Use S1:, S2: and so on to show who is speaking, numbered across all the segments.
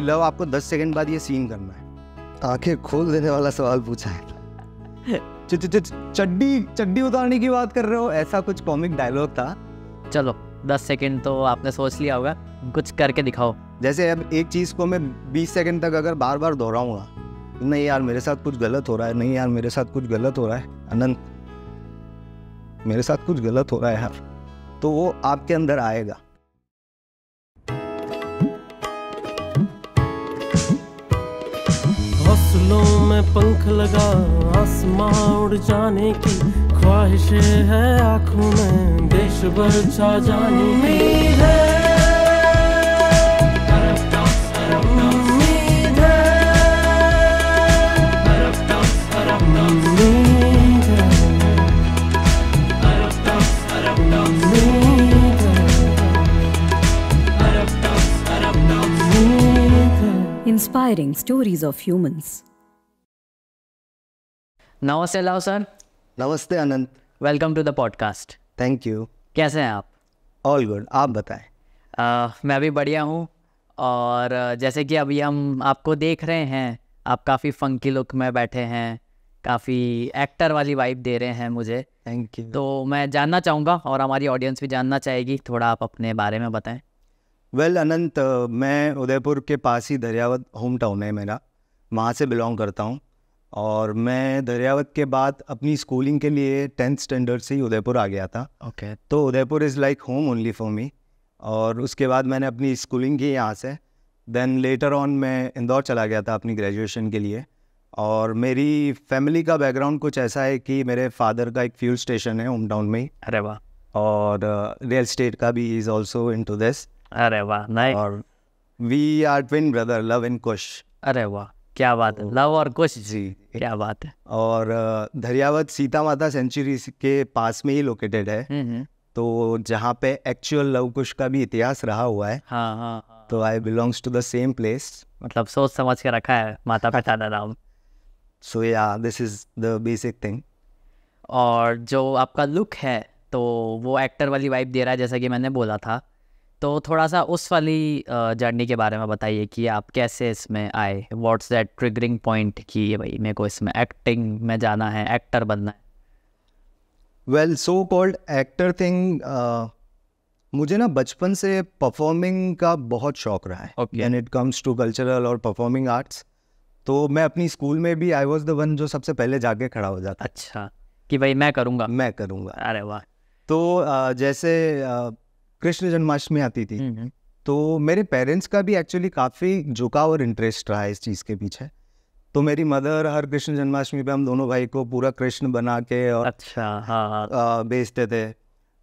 S1: कि लव आपको दस सेकंड बाद ये सीन करना है आंखें खोल देने वाला सवाल पूछा है
S2: चड्डी चड्डी उतारने की बात कर रहे हो ऐसा कुछ कॉमिक डायलॉग था चलो दस सेकंड तो आपने सोच लिया होगा कुछ करके दिखाओ जैसे अब एक
S1: चीज़ को मैं बीस सेकंड तक अगर बार बार दोहराऊंगा नहीं यार मेरे साथ कुछ गलत हो रहा है नहीं यार मेरे साथ कुछ गलत हो रहा है अनंत मेरे साथ कुछ गलत हो रहा है यार तो वो आपके अंदर आएगा पंख लगा आसमां उड़ जाने की ख्वाहिश है आंखों में देश
S2: भर छा जाने की है
S1: inspiring stories of humans.
S2: नमस्ते लाओ सर नमस्ते Anant welcome to the podcast thank you कैसे हैं आप ऑल गुड आप बताएं uh, मैं भी बढ़िया हूँ और जैसे कि अभी हम आपको देख रहे हैं आप काफ़ी फंकी लुक में बैठे हैं काफ़ी एक्टर वाली वाइब दे रहे हैं मुझे थैंक यू तो मैं जानना चाहूँगा और हमारी ऑडियंस भी जानना चाहेगी थोड़ा आप अपने बारे में बताएं
S1: वेल well, अनंत मैं उदयपुर के पास ही दरियावत होम टाउन है मेरा वहाँ से बिलोंग करता हूँ और मैं दरियावत के बाद अपनी स्कूलिंग के लिए टेंथ स्टैंडर्ड से ही उदयपुर आ गया था ओके okay. तो Udaipur is like home only for me और उसके बाद मैंने अपनी स्कूलिंग की यहाँ से देन लेटर ऑन मैं इंदौर चला गया था अपनी ग्रेजुएशन के लिए और मेरी फैमिली का बैकग्राउंड कुछ ऐसा है कि मेरे फादर का एक फ्यूल स्टेशन है होम टाउन में अरे वाह और रियल uh, स्टेट का भी is also in to this अरे वाह नाइस और we are twin brother Luv and Kush अरे वाह क्या बात है लव तो और कुश जी क्या बात है और धरियावत सीता माता सेंचुरी के पास में ही लोकेटेड है हम्म, हम्म। तो जहाँ पे एक्चुअल कुश का भी इतिहास रहा हुआ है हाँ, हाँ, हाँ. तो I belongs to the same
S2: place मतलब सोच समझ के रखा है माता पिता का नाम so yeah this is the basic thing और जो आपका लुक है तो वो एक्टर वाली वाइब दे रहा है जैसा कि मैंने बोला था तो थोड़ा सा उस वाली जर्नी के बारे में बताइए कि आप कैसे इसमें आए वॉट्स दैट ट्रिगरिंग पॉइंट कि भाई मेरे को इसमें एक्टिंग में जाना है एक्टर बनना है
S1: well so called actor thing मुझे ना बचपन से परफॉर्मिंग का बहुत शौक रहा है and it comes to cultural और परफॉर्मिंग आर्ट्स तो मैं अपनी स्कूल में भी आई वॉज द वन जो सबसे पहले
S2: जाके खड़ा हो जाता अच्छा कि भाई मैं करूँगा मैं करूँगा अरे वाह
S1: तो जैसे कृष्ण जन्माष्टमी आती थी हम्म, हम्म। तो मेरे पेरेंट्स का भी एक्चुअली काफ़ी झुकाव और इंटरेस्ट रहा है इस चीज़ के पीछे तो मेरी मदर हर कृष्ण जन्माष्टमी पे हम दोनों भाई को पूरा कृष्ण बना के और अच्छा हाँ हाँ. बेचते थे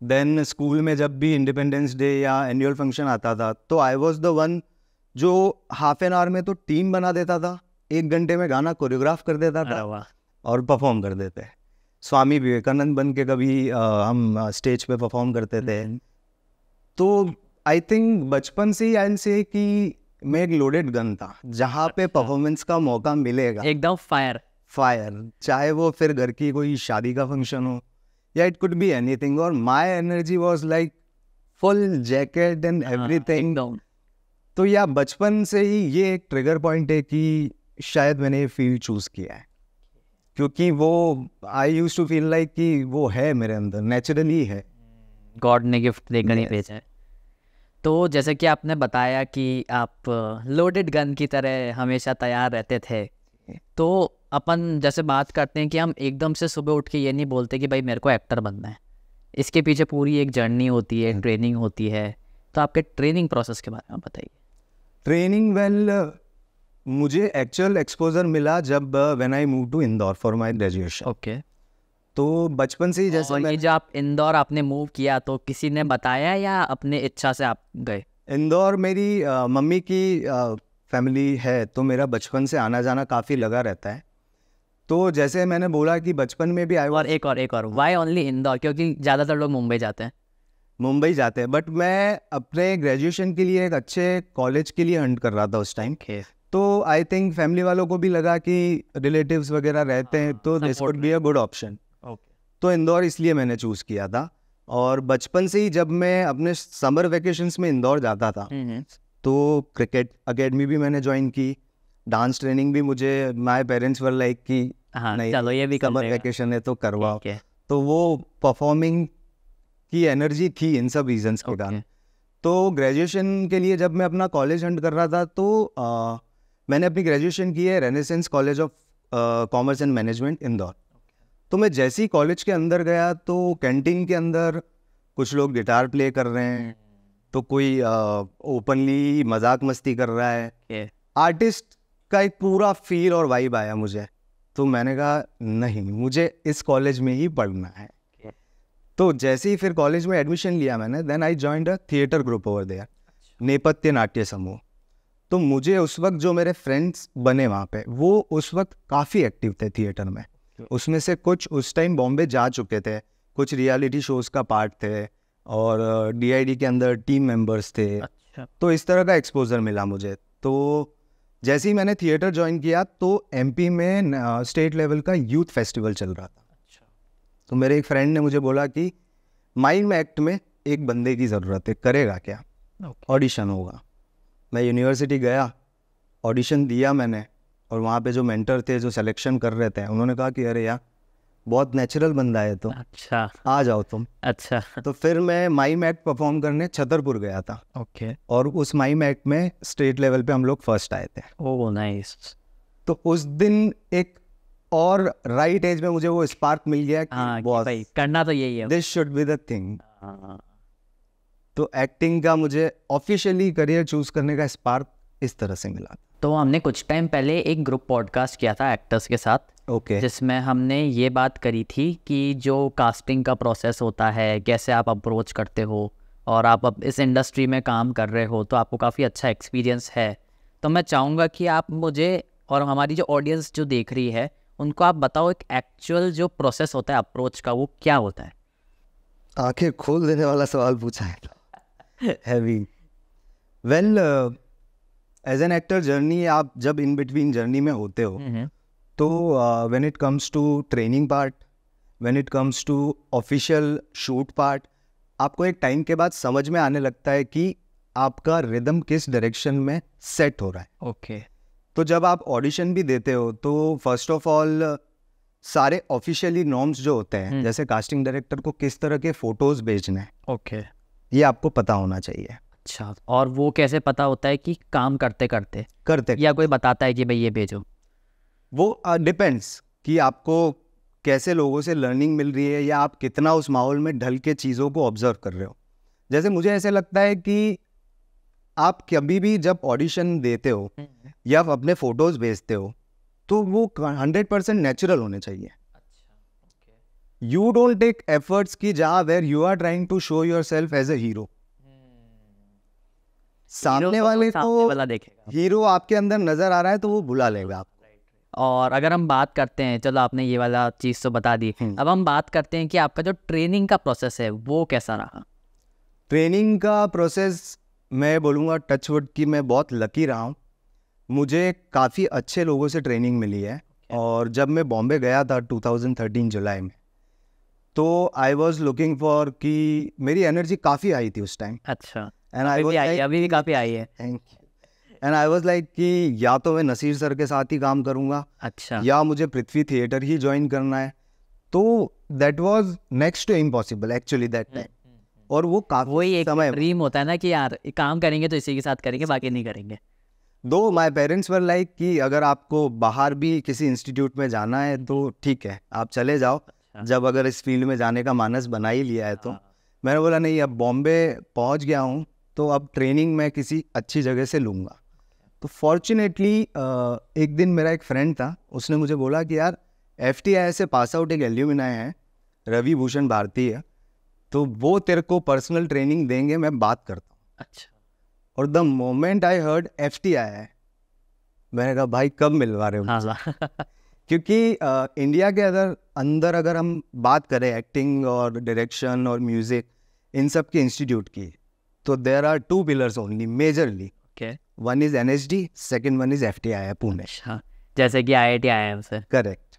S1: देन स्कूल में जब भी इंडिपेंडेंस डे या एनुअल फंक्शन आता था तो आई वॉज द वन जो हाफ एन आवर में तो टीम बना देता था एक घंटे में गाना कोरियोग्राफ कर देता था और परफॉर्म कर देते स्वामी विवेकानंद बन के कभी आ, हम स्टेज पे परफॉर्म करते थे हम्म, तो आई थिंक बचपन से ही आई से कि मैं एक लोडेड गन था जहाँ पे परफॉर्मेंस अच्छा। का मौका मिलेगा एकदम फायर फायर चाहे वो फिर घर की कोई शादी का फंक्शन हो या इट कुड बी एनीथिंग और my energy was like full jacket and everything तो या बचपन से ही ये एक ट्रिगर पॉइंट है कि शायद मैंने ये फील्ड चूज किया है क्योंकि वो I use to feel like कि वो है मेरे अंदर नेचुरली है
S2: गॉड ने गिफ्ट देकर yes. भेजा है तो जैसे कि आपने बताया कि आप लोडेड uh, गन की तरह हमेशा तैयार रहते थे तो अपन जैसे बात करते हैं कि हम एकदम से सुबह उठ के ये नहीं बोलते कि भाई मेरे को एक्टर बनना है इसके पीछे पूरी एक जर्नी होती है ट्रेनिंग हम्म। होती है तो आपके ट्रेनिंग प्रोसेस के बारे में बताइए
S1: ट्रेनिंग वेल uh, मुझे एक्चुअल एक्सपोजर मिला जब when I move to Indore for my graduation okay
S2: तो बचपन से ही जैसे मैं... जब आप इंदौर आपने मूव किया तो किसी ने बताया या अपने इच्छा से आप गए
S1: इंदौर मेरी आ, मम्मी की आ, फैमिली है तो मेरा बचपन से आना जाना काफ़ी लगा रहता है तो जैसे मैंने
S2: बोला कि बचपन में भी आई और एक और एक और वाई ओनली इंदौर क्योंकि ज़्यादातर लोग मुंबई जाते हैं
S1: मुंबई जाते हैं बट मैं अपने ग्रेजुएशन के लिए एक अच्छे कॉलेज के लिए हंट कर रहा था उस टाइम के तो आई थिंक फैमिली वालों को भी लगा कि रिलेटिव्स वगैरह रहते हैं हाँ, तो this would be a good option तो इंदौर इसलिए मैंने चूज़ किया था और बचपन से ही जब मैं अपने समर वेकेशंस में इंदौर जाता था हम्म, हम्म। तो क्रिकेट अकेडमी भी मैंने ज्वाइन की डांस ट्रेनिंग भी मुझे माय पेरेंट्स वर लाइक की
S2: हाँ नहीं चलो ये
S1: भी समर वेकेशन है तो करवाओ तो वो परफॉर्मिंग की एनर्जी थी इन सब रीजन के कारण तो ग्रेजुएशन के लिए जब मैं अपना कॉलेज हंट कर रहा था तो आ, मैंने अपनी ग्रेजुएशन की है Renaissance college of commerce and management Indore तो मैं जैसे ही कॉलेज के अंदर गया तो कैंटीन के अंदर कुछ लोग गिटार प्ले कर रहे हैं तो कोई ओपनली मजाक मस्ती कर रहा है आर्टिस्ट का एक पूरा फील और वाइब आया मुझे तो मैंने कहा नहीं मुझे इस कॉलेज में ही पढ़ना है तो जैसे ही फिर कॉलेज में एडमिशन लिया मैंने then I join a theatre group over there Nepathya Natya समूह तो मुझे उस वक्त जो मेरे फ्रेंड्स बने वहाँ पे वो उस वक्त काफ़ी एक्टिव थे थिएटर में उसमें से कुछ उस टाइम बॉम्बे जा चुके थे कुछ रियलिटी शोज़ का पार्ट थे और डीआईडी uh, के अंदर टीम मेंबर्स थे अच्छा। तो इस तरह का एक्सपोजर मिला मुझे तो जैसे ही मैंने थिएटर ज्वाइन किया तो एमपी में स्टेट uh, लेवल का यूथ फेस्टिवल चल रहा था अच्छा। तो मेरे एक फ्रेंड ने मुझे बोला कि माइंड एक्ट में एक बंदे की ज़रूरत है करेगा क्या ऑडिशन होगा मैं यूनिवर्सिटी गया ऑडिशन दिया मैंने और वहाँ पे जो मेंटर थे जो सिलेक्शन कर रहे थे उन्होंने कहा कि अरे यार बहुत नेचुरल बंदा है तो अच्छा आ जाओ तुम अच्छा तो फिर मैं माई मैट परफॉर्म करने छतरपुर गया था ओके और उस माई मैट में स्टेट लेवल पे हम लोग फर्स्ट आए थे ओ oh, नाइस तो उस दिन एक और राइट एज में मुझे वो स्पार्क मिल गया कि आ, हाँ, बॉस भाई करना तो यही है this should be the thing तो एक्टिंग का मुझे ऑफिशियली करियर चूज करने का स्पार्क इस तरह से
S2: मिला तो हमने कुछ टाइम पहले एक ग्रुप पॉडकास्ट किया था एक्टर्स के साथ ओके okay. जिसमें हमने ये बात करी थी कि जो कास्टिंग का प्रोसेस होता है कैसे आप अप्रोच करते हो और आप अब इस इंडस्ट्री में काम कर रहे हो तो आपको काफ़ी अच्छा एक्सपीरियंस है तो मैं चाहूँगा कि आप मुझे और हमारी जो ऑडियंस जो देख रही है उनको आप बताओ एक एक्चुअल जो प्रोसेस होता है अप्रोच का वो क्या होता है
S1: आखिर खोल देने वाला सवाल पूछा है हैवी तो। Well well, uh... as an actor journey आप जब इन बिटवीन जर्नी में होते हो हम्म, हम्म। तो when it comes to training part when it comes to official shoot part आपको एक टाइम के बाद समझ में आने लगता है कि आपका रिदम किस डायरेक्शन में सेट हो रहा है ओके तो जब आप ऑडिशन भी देते हो तो फर्स्ट ऑफ ऑल सारे ऑफिशियली नॉर्म्स जो होते हैं हम्म। जैसे कास्टिंग डायरेक्टर को किस तरह के फोटोज भेजने हैं ओके ये आपको पता होना चाहिए अच्छा
S2: और वो कैसे पता होता है कि काम करते करते करते या कोई बताता है कि भाई ये भेजो वो डिपेंड्स uh, कि आपको
S1: कैसे लोगों से लर्निंग मिल रही है या आप कितना उस माहौल में ढल के चीज़ों को ऑब्जर्व कर रहे हो जैसे मुझे ऐसे लगता है कि आप कभी भी जब ऑडिशन देते हो हम्म, हम्म। या अपने फोटोज़ भेजते हो तो वो हंड्रेड परसेंट नेचुरल होने चाहिए यू डोंट टेक एफर्ट्स की जहाँ where you are trying to show your self
S2: as a hero सामने वाले को वाला देखेगा हीरो आपके अंदर नजर आ रहा है तो वो बुला लेगा आप और अगर हम बात करते हैं चलो आपने ये वाला चीज़ तो बता दी हम्म। अब हम बात करते हैं कि आपका जो ट्रेनिंग का प्रोसेस है वो कैसा रहा
S1: ट्रेनिंग का प्रोसेस मैं बोलूँगा टचवुड की मैं बहुत लकी रहा हूँ मुझे काफ़ी अच्छे लोगों से ट्रेनिंग मिली है और जब मैं बॉम्बे गया था 2013 जुलाई में तो आई वॉज लुकिंग फॉर कि मेरी एनर्जी काफ़ी आई थी उस टाइम अच्छा एंड आई वाज अभी भी काफ़ी आई है thank you and I was like कि या तो मैं नसीर सर के साथ ही काम करूंगा अच्छा या मुझे पृथ्वी थिएटर ही ज्वाइन करना है तो that was next to impossible actually that time
S2: और वो काफी वही एक समय ड्रीम होता है ना कि यार काम करेंगे तो इसी के साथ करेंगे बाकी नहीं करेंगे दो
S1: माई पेरेंट्स वर लाइक कि अगर आपको बाहर भी किसी इंस्टीट्यूट में जाना है तो हम्म। ठीक है आप चले जाओ अच्छा। जब अगर इस फील्ड में जाने का मानस बना ही लिया है तो हाँ। मैंने बोला नहीं अब बॉम्बे पहुंच गया हूँ तो अब ट्रेनिंग मैं किसी अच्छी जगह से लूँगा तो फॉर्चुनेटली एक दिन मेरा एक फ्रेंड था उसने मुझे बोला कि यार एफ से पास आउट एक एल्यूमिनाय है रवि भूषण भारतीय है तो वो तेरे को पर्सनल ट्रेनिंग देंगे मैं बात करता हूँ अच्छा और the moment I heard F T I है मैंने कहा भाई कब मिलवा रहे हो हाँ, हाँ। क्योंकि आ, इंडिया के अगर अंदर अगर हम बात करें एक्टिंग और डायरेक्शन और म्यूज़िक इन सब के इंस्टीट्यूट की तो there are two pillars only majorly one is N H D second one is F T I Pune
S2: जैसे कि I I T I M sir correct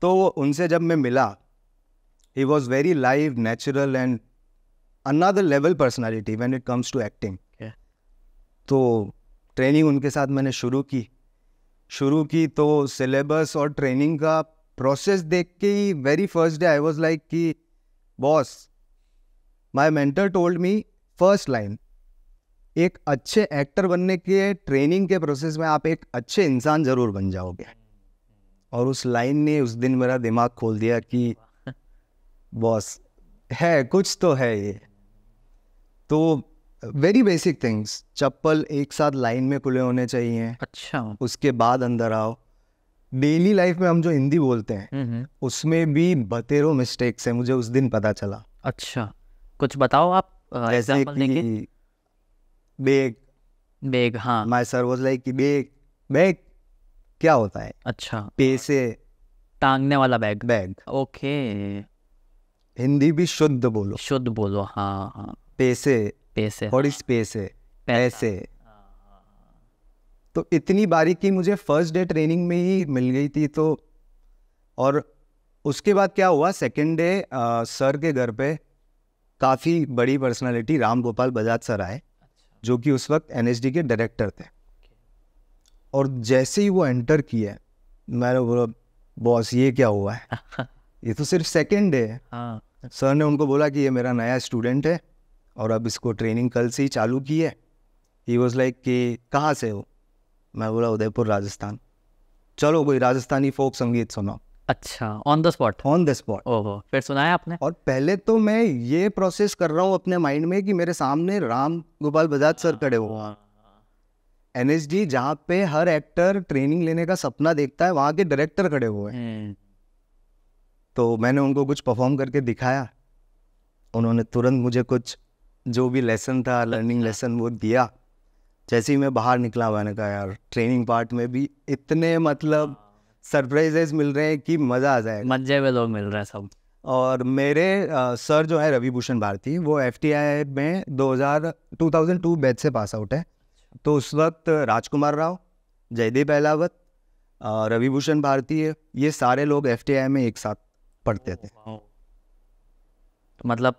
S1: तो उनसे जब मैं मिला ही was very live natural and another level personality when it comes to acting तो training उनके साथ मैंने शुरू की शुरू की तो सिलेबस और ट्रेनिंग का प्रोसेस देख के ही very first day I was like कि boss my mentor told me first line एक अच्छे एक्टर बनने के ट्रेनिंग के प्रोसेस में आप एक अच्छे इंसान ज़रूर बन जाओगे और उस लाइन ने उस दिन मेरा दिमाग खोल दिया कि बॉस है कुछ तो है ये तो वेरी बेसिक थिंग्स चप्पल एक साथ लाइन में खुले होने चाहिए अच्छा उसके बाद अंदर आओ डेली लाइफ में हम जो हिंदी बोलते हैं हम्म, हम्म। उसमें भी बतेरो मिस्टेक्स है मुझे उस दिन पता चला
S2: अच्छा कुछ बताओ आप एग्जांपल देंगे बैग बैग हाँ माय सर वाज लाइक कि बैग बैग क्या होता है अच्छा पैसे टांगने वाला बैग बैग ओके हिंदी भी शुद्ध बोलो शुद्ध बोलो हाँ
S1: हाँ पैसे पैसे और इस पैसे पैसे तो इतनी बारीकी मुझे फर्स्ट डे ट्रेनिंग में ही मिल गई थी तो और उसके बाद क्या हुआ सेकेंड डे सर के घर पे काफ़ी बड़ी पर्सनालिटी राम गोपाल बजाज सर आए अच्छा। जो कि उस वक्त एन के डायरेक्टर थे और जैसे ही वो एंटर किए मैंने बोला बॉस ये क्या हुआ है ये तो सिर्फ सेकेंड डे है हाँ। सर ने उनको बोला कि ये मेरा नया स्टूडेंट है और अब इसको ट्रेनिंग कल से ही चालू की है ही वॉज लाइक कि कहाँ से हो मैं बोला उदयपुर राजस्थान चलो कोई राजस्थानी फोक संगीत सुनाओ अच्छा on the spot on the spot ओहो फिर सुनाया आपने और पहले तो मैं ये प्रोसेस कर रहा हूँ अपने माइंड में कि मेरे सामने राम गोपाल बजाज सर खड़े हुआ एन एस डी जहाँ पे हर एक्टर ट्रेनिंग लेने का सपना देखता है वहां के डायरेक्टर खड़े हुए हैं हम्म। तो मैंने उनको कुछ परफॉर्म करके दिखाया उन्होंने तुरंत मुझे कुछ जो भी लेसन था लर्निंग अच्छा। लेसन वो दिया जैसे ही मैं बाहर निकला मैंने कहा यार ट्रेनिंग पार्ट में भी इतने मतलब सरप्राइजेस मिल रहे हैं कि मज़ा आ
S2: जाए मजे में लोग मिल रहे हैं सब
S1: और मेरे सर जो है रवि भूषण भारती वो एफ टी आई में दो हजार टू थाउजेंड टू बैच से पास आउट है तो उस वक्त राजकुमार राव जयदीप अहलावत रवि भूषण भारती ये सारे लोग एफ टी आई में एक साथ पढ़ते थे तो
S2: मतलब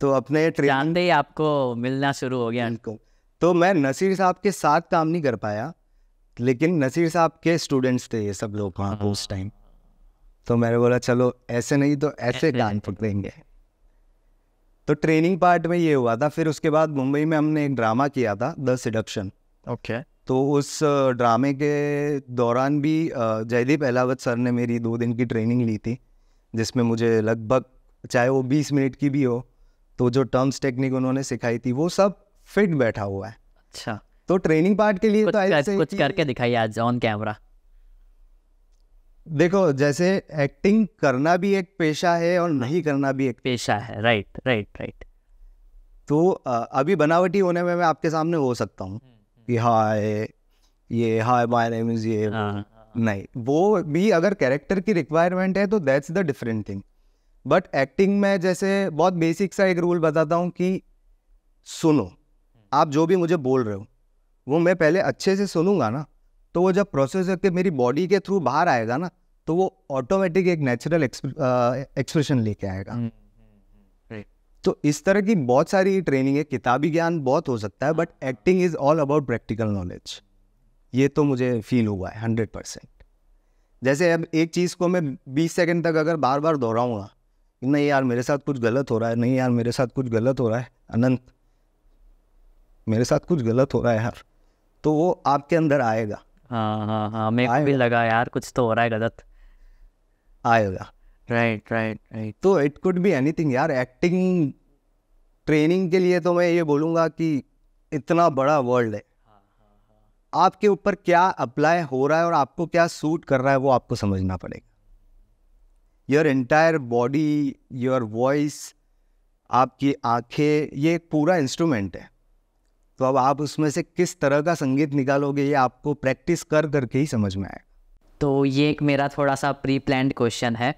S2: तो अपने ट्रेन ही आपको मिलना शुरू हो गया इनको
S1: तो मैं नसीर साहब के साथ काम नहीं कर पाया लेकिन नसीर साहब के स्टूडेंट्स थे ये सब लोग वहाँ उस टाइम हाँ। तो मैंने बोला चलो ऐसे नहीं तो ऐसे कान पकड़ेंगे तो ट्रेनिंग पार्ट में ये हुआ था फिर उसके बाद मुंबई में हमने एक ड्रामा किया था द सिडक्शन ओके तो उस ड्रामे के दौरान भी जयदीप अहलावत सर ने मेरी दो दिन की ट्रेनिंग ली थी जिसमें मुझे लगभग चाहे वो बीस मिनट की भी हो तो जो टर्म्स टेक्निक उन्होंने सिखाई थी वो सब फिट बैठा हुआ है अच्छा तो ट्रेनिंग पार्ट के लिए तो कुछ, तो कर,
S2: कुछ करके दिखाई आज ऑन कैमरा
S1: देखो जैसे एक्टिंग करना भी एक पेशा है और नहीं करना भी एक पेशा है राइट राइट राइट तो अभी बनावटी होने में मैं आपके सामने हो सकता हूँ हम्म, कि हाय हम्म। ये हाय माय नेम इज ये हाँ, हाँ, हाँ। नहीं वो भी अगर कैरेक्टर की रिक्वायरमेंट है तो that's the different thing but acting में जैसे बहुत बेसिक सा एक रूल बताता हूँ कि सुनो हम्म। आप जो भी मुझे बोल रहे हो वो मैं पहले अच्छे से सुनूंगा ना तो वो जब प्रोसेसर के मेरी बॉडी के थ्रू बाहर आएगा ना तो वो ऑटोमेटिक एक नेचुरल एक्सप्रेशन लेके आएगा हम्म, हम्म, हम्म, तो इस तरह की बहुत सारी ट्रेनिंग है किताबी ज्ञान बहुत हो सकता है but acting is all about practical knowledge ये तो मुझे फील हुआ है हंड्रेड परसेंट जैसे अब एक चीज़ को मैं बीस सेकेंड तक अगर बार बार दोहराऊंगा नहीं यार मेरे साथ कुछ गलत हो रहा है नहीं यार मेरे साथ कुछ गलत हो रहा है अनंत मेरे साथ कुछ गलत हो रहा है यार तो वो आपके अंदर आएगा
S2: हाँ हाँ हाँ भी लगा यार कुछ तो हो रहा है गलत आएगा
S1: राइट राइट राइट तो इट कुड बी एनीथिंग यार एक्टिंग ट्रेनिंग के लिए तो मैं ये बोलूँगा कि इतना बड़ा वर्ल्ड है आपके ऊपर क्या अप्लाई हो रहा है और आपको क्या सूट कर रहा है वो आपको समझना पड़ेगा your entire body your voice आपकी आंखें ये एक पूरा इंस्ट्रूमेंट है तो अब आप उसमें से किस तरह का संगीत निकालोगे ये आपको प्रैक्टिस कर करके ही समझ में आएगा
S2: तो ये एक मेरा थोड़ा सा प्री प्लान क्वेश्चन है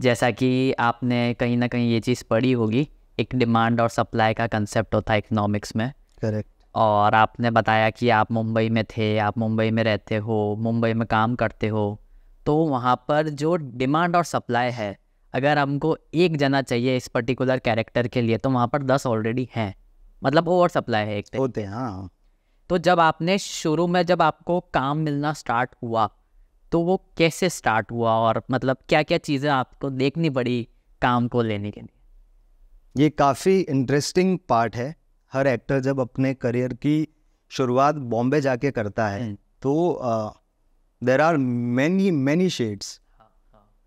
S2: जैसा कि आपने कहीं ना कहीं ये चीज़ पढ़ी होगी एक डिमांड और सप्लाई का कंसेप्ट होता है इकनॉमिक्स में करेक्ट और आपने बताया कि आप मुंबई में थे आप मुंबई में रहते हो मुंबई में काम करते हो तो वहाँ पर जो डिमांड और सप्लाई है अगर हमको एक जना चाहिए इस पर्टिकुलर कैरेक्टर के लिए तो वहाँ पर दस ऑलरेडी हैं मतलब ओवर सप्लाई है एक होते हाँ तो जब आपने शुरू में जब आपको काम मिलना स्टार्ट हुआ तो वो कैसे स्टार्ट हुआ और मतलब क्या क्या चीज़ें आपको देखनी पड़ी काम को लेने के लिए
S1: ये काफ़ी इंटरेस्टिंग पार्ट है हर एक्टर जब अपने करियर की शुरुआत बॉम्बे जाके करता है हम्म। तो there are many many shades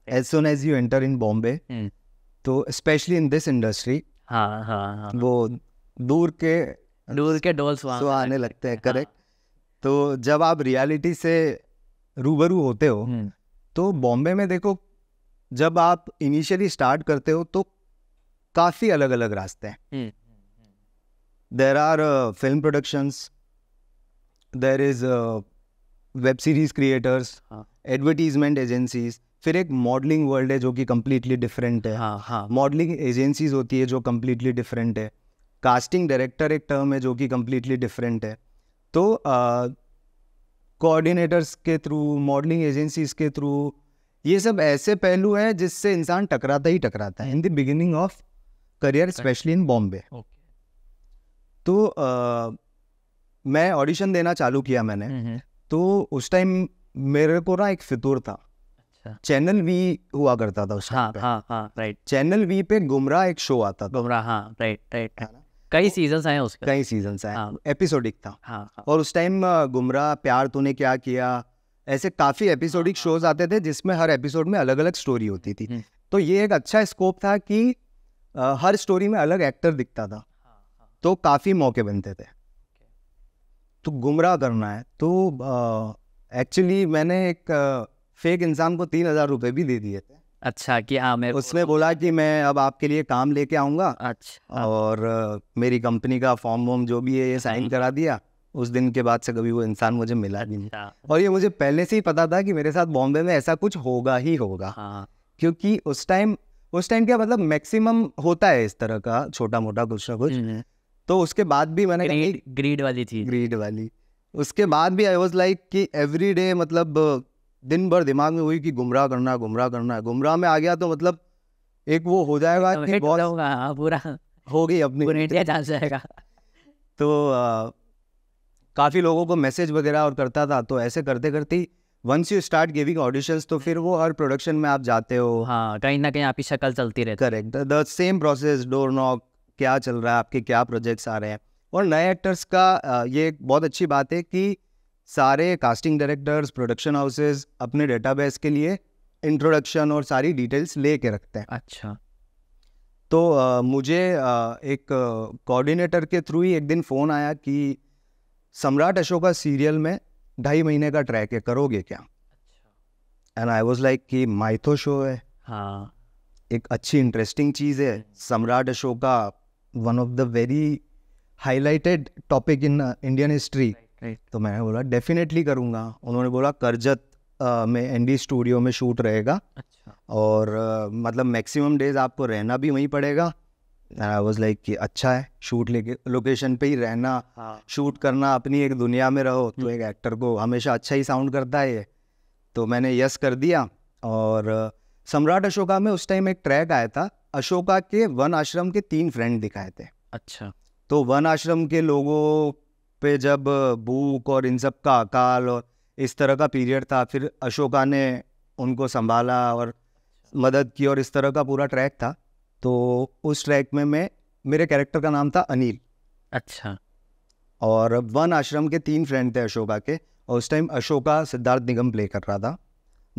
S1: as soon as you enter in Bombay तो स्पेशली इन दिस इंडस्ट्री
S2: हाँ हाँ वो
S1: दूर के
S2: दूर के डोल आने
S1: लगते हैं करेक्ट हाँ। तो जब आप रियलिटी से रूबरू होते हो हम्म। तो बॉम्बे में देखो जब आप इनिशियली स्टार्ट करते हो तो काफ़ी अलग अलग रास्ते हैं there are film productions there is web series creators advertisement agencies फिर एक मॉडलिंग वर्ल्ड है जो कि कम्प्लीटली डिफरेंट है मॉडलिंग हाँ, एजेंसीज हाँ। होती है जो कम्प्लीटली डिफरेंट है कास्टिंग डायरेक्टर एक टर्म है जो कि कम्प्लीटली डिफरेंट है तो कोऑर्डिनेटर्स के थ्रू मॉडलिंग एजेंसीज के थ्रू ये सब ऐसे पहलू हैं जिससे इंसान टकराता ही टकराता है in the beginning of career specially in Bombay तो uh, मैं ऑडिशन देना चालू किया मैंने हम्म, हम्म। तो उस टाइम मेरे को ना एक फितूर था चैनल अच्छा। वी हुआ करता था उस हाँ, हाँ, हाँ, हाँ, राइट चैनल वी पे गुमराह एक शो आता था गुमराह हाँ, राइट राइट कई सीजन आए उसके कई सीजन आए एपिसोडिक हाँ। था हाँ, हाँ। और उस टाइम गुमराह प्यार तूने क्या किया ऐसे काफी एपिसोडिक हाँ, शोज आते थे जिसमें हर एपिसोड में अलग अलग स्टोरी होती थी हम्म। तो ये एक अच्छा स्कोप था कि आ, हर स्टोरी में अलग एक्टर दिखता था तो काफी मौके बनते थे तो गुमराह करना है तो एक्चुअली मैंने एक फेक इंसान को तीन हजार रुपये भी दे दिए थे अच्छा कि हाँ मैं उसने बोला कि मैं अब आपके लिए काम लेके आऊँगा अच्छा और आ, मेरी कंपनी का फॉर्म वॉर्म जो भी है ये साइन हम्म। करा दिया उस दिन के बाद से कभी वो इंसान मुझे मिला नहीं अच्छा। और ये मुझे पहले से ही पता था कि मेरे साथ बॉम्बे में ऐसा कुछ होगा ही होगा हाँ। क्योंकि उस टाइम उस टाइम क्या मतलब मैक्सिमम होता है इस तरह का छोटा मोटा कुछ ना कुछ हम्म। तो उसके बाद भी मैंने ग्रीड, ग्रीड वाली थी ग्रीड वाली उसके बाद भी आई वॉज लाइक कि एवरी डे मतलब दिन भर दिमाग में वही कि गुमराह करना है गुमराह करना है गुमराह में आ गया तो मतलब
S2: एक वो हो जाएगा कि बहुत हाँ, पूरा हो गई अपनी जाएगा
S1: तो काफ़ी लोगों को मैसेज वगैरह और करता था तो ऐसे करते करते once you start giving auditions तो फिर वो हर प्रोडक्शन में आप जाते हो हाँ कहीं ना कहीं आपकी शक्ल चलती रहती correct the same process door knock क्या चल रहा है आपके क्या प्रोजेक्ट्स आ रहे हैं और नए एक्टर्स का ये बहुत अच्छी बात है कि सारे कास्टिंग डायरेक्टर्स प्रोडक्शन हाउसेस अपने डेटाबेस के लिए इंट्रोडक्शन और सारी डिटेल्स ले के रखते हैं अच्छा तो आ, मुझे आ, एक कोऑर्डिनेटर के थ्रू ही एक दिन फ़ोन आया कि सम्राट अशोका सीरियल में ढाई महीने का ट्रैक है करोगे क्या एंड आई वॉज लाइक कि माइथो तो शो है हाँ एक अच्छी इंटरेस्टिंग चीज़ है hmm. Samrat Ashoka one of the very highlighted topic in Indian history right. तो मैंने बोला डेफिनेटली करूँगा उन्होंने बोला करजत में एनडी स्टूडियो में शूट रहेगा अच्छा और मतलब मैक्सिमम डेज आपको रहना भी वहीं पड़ेगा आई वॉज लाइक कि अच्छा है शूट लेके लोकेशन पे ही रहना हाँ। शूट करना अपनी एक दुनिया में रहो तो हम्म। एक एक्टर को हमेशा अच्छा ही साउंड करता है ये तो मैंने यस कर दिया और सम्राट अशोका में उस टाइम एक ट्रैक आया था अशोका के वन आश्रम के तीन फ्रेंड दिखाए थे अच्छा तो वन आश्रम के लोगों पे जब बूक और इन सब का अकाल और इस तरह का पीरियड था फिर अशोका ने उनको संभाला और मदद की और इस तरह का पूरा ट्रैक था तो उस ट्रैक में मैं मेरे कैरेक्टर का नाम था अनिल अच्छा और वन आश्रम के तीन फ्रेंड थे अशोका के और उस टाइम अशोका सिद्धार्थ निगम प्ले कर रहा था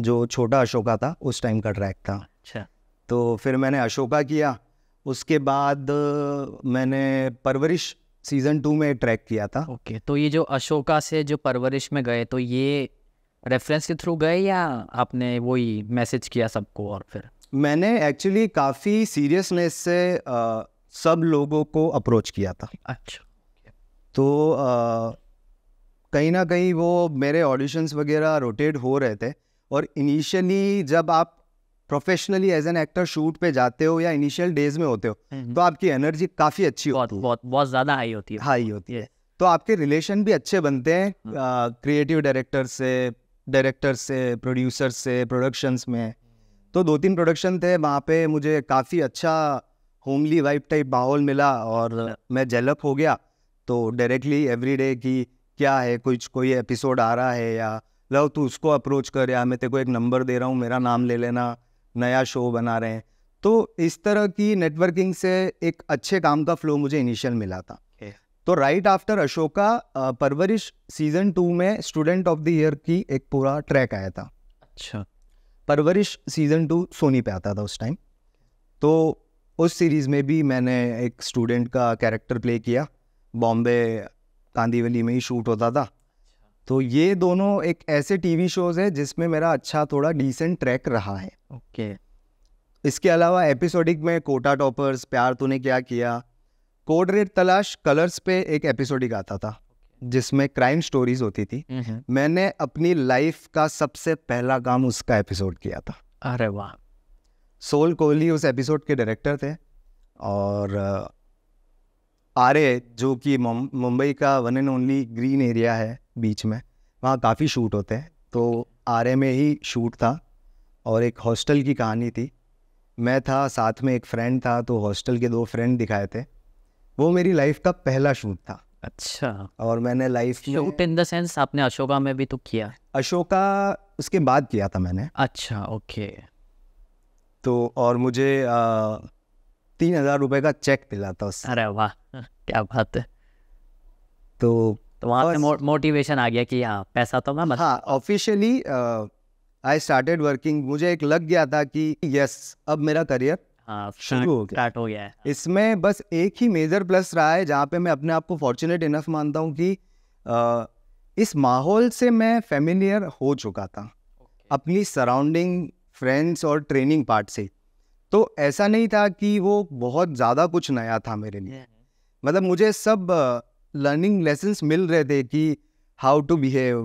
S1: जो छोटा अशोका था उस टाइम का ट्रैक था अच्छा तो फिर मैंने अशोका किया उसके बाद मैंने परवरिश सीजन टू में ट्रैक किया था ओके okay,
S2: तो ये जो अशोका से जो परवरिश में गए तो ये रेफरेंस के थ्रू गए या आपने वही मैसेज किया सबको और फिर
S1: मैंने एक्चुअली काफ़ी सीरियसनेस से आ, सब लोगों को अप्रोच
S2: किया था अच्छा
S1: तो कहीं ना कहीं वो मेरे ऑडिशंस वगैरह रोटेट हो रहे थे और इनिशियली जब आप professionally as an actor shoot पे जाते हो या इनिशियल डेज में होते हो हम्म, हम्म। तो आपकी एनर्जी काफी अच्छी होती है बहुत
S2: बहुत ज्यादा हाई होती है हाई होती है
S1: तो आपके रिलेशन भी अच्छे बनते हैं क्रिएटिव हाँ। डायरेक्टर से डायरेक्टर से प्रोड्यूसर से प्रोडक्शंस में तो दो तीन प्रोडक्शन थे वहाँ पे मुझे काफ़ी अच्छा होमली वाइब टाइप माहौल मिला और हाँ। मैं जेलअप हो गया तो डायरेक्टली एवरी डे की क्या है कुछ कोई एपिसोड आ रहा है या लव तू उसको अप्रोच कर या मैं तेरे को एक नंबर दे रहा हूँ मेरा नाम ले लेना नया शो बना रहे हैं तो इस तरह की नेटवर्किंग से एक अच्छे काम का फ्लो मुझे इनिशियल मिला था तो right after Ashoka Parvarish season two में स्टूडेंट ऑफ द ईयर की एक पूरा ट्रैक आया था अच्छा परवरिश सीजन टू सोनी पे आता था उस टाइम तो उस सीरीज़ में भी मैंने एक स्टूडेंट का कैरेक्टर प्ले किया बॉम्बे कांदीवली में ही शूट होता था तो ये दोनों एक ऐसे टीवी शोज़ हैं जिसमें मेरा अच्छा थोड़ा डिसेंट ट्रैक रहा है ओके okay. इसके अलावा एपिसोडिक में कोटा टॉपर्स प्यार तूने क्या किया कोड रेड तलाश कलर्स पे एक एपिसोडिक आता था जिसमें क्राइम स्टोरीज होती थी हम्म, हम्म। मैंने अपनी लाइफ का सबसे पहला काम उसका एपिसोड किया था अरे वाह सोल कोहली उस एपिसोड के डायरेक्टर थे और आरे जो कि मुंबई का one and only green area है बीच में वहाँ काफ़ी शूट होते हैं तो आरे में ही शूट था और एक हॉस्टल की कहानी थी मैं था साथ में एक फ्रेंड था तो हॉस्टल के दो फ्रेंड दिखाए थे वो मेरी लाइफ का
S2: पहला शूट था अच्छा और मैंने life shoot in the sense आपने अशोका में भी तो किया
S1: अशोका उसके बाद किया था मैंने अच्छा ओके तो और मुझे आ, तीन हजार रुपए का चेक मिला था उससे अरे वाह क्या बात है तो तो वहाँ
S2: से मोटिवेशन आ गया
S1: कि हाँ पैसा तो मैं मत... हाँ ऑफिशियली आई स्टार्टेड वर्किंग मुझे एक लग गया था कि यस अब मेरा करियर
S2: हाँ, शुरू हो गया स्टार्ट हो गया है
S1: इसमें बस एक ही मेजर प्लस रहा है जहाँ पे मैं अपने आप को फॉर्चुनेट इनफ मानता हूँ कि इस माहौल से मैं फेमिलियर हो चुका था अपनी सराउंडिंग फ्रेंड्स और ट्रेनिंग पार्ट से तो ऐसा नहीं था कि वो बहुत ज़्यादा कुछ नया था मेरे लिए हम्म। मतलब मुझे सब लर्निंग लेसन्स मिल रहे थे कि how to behave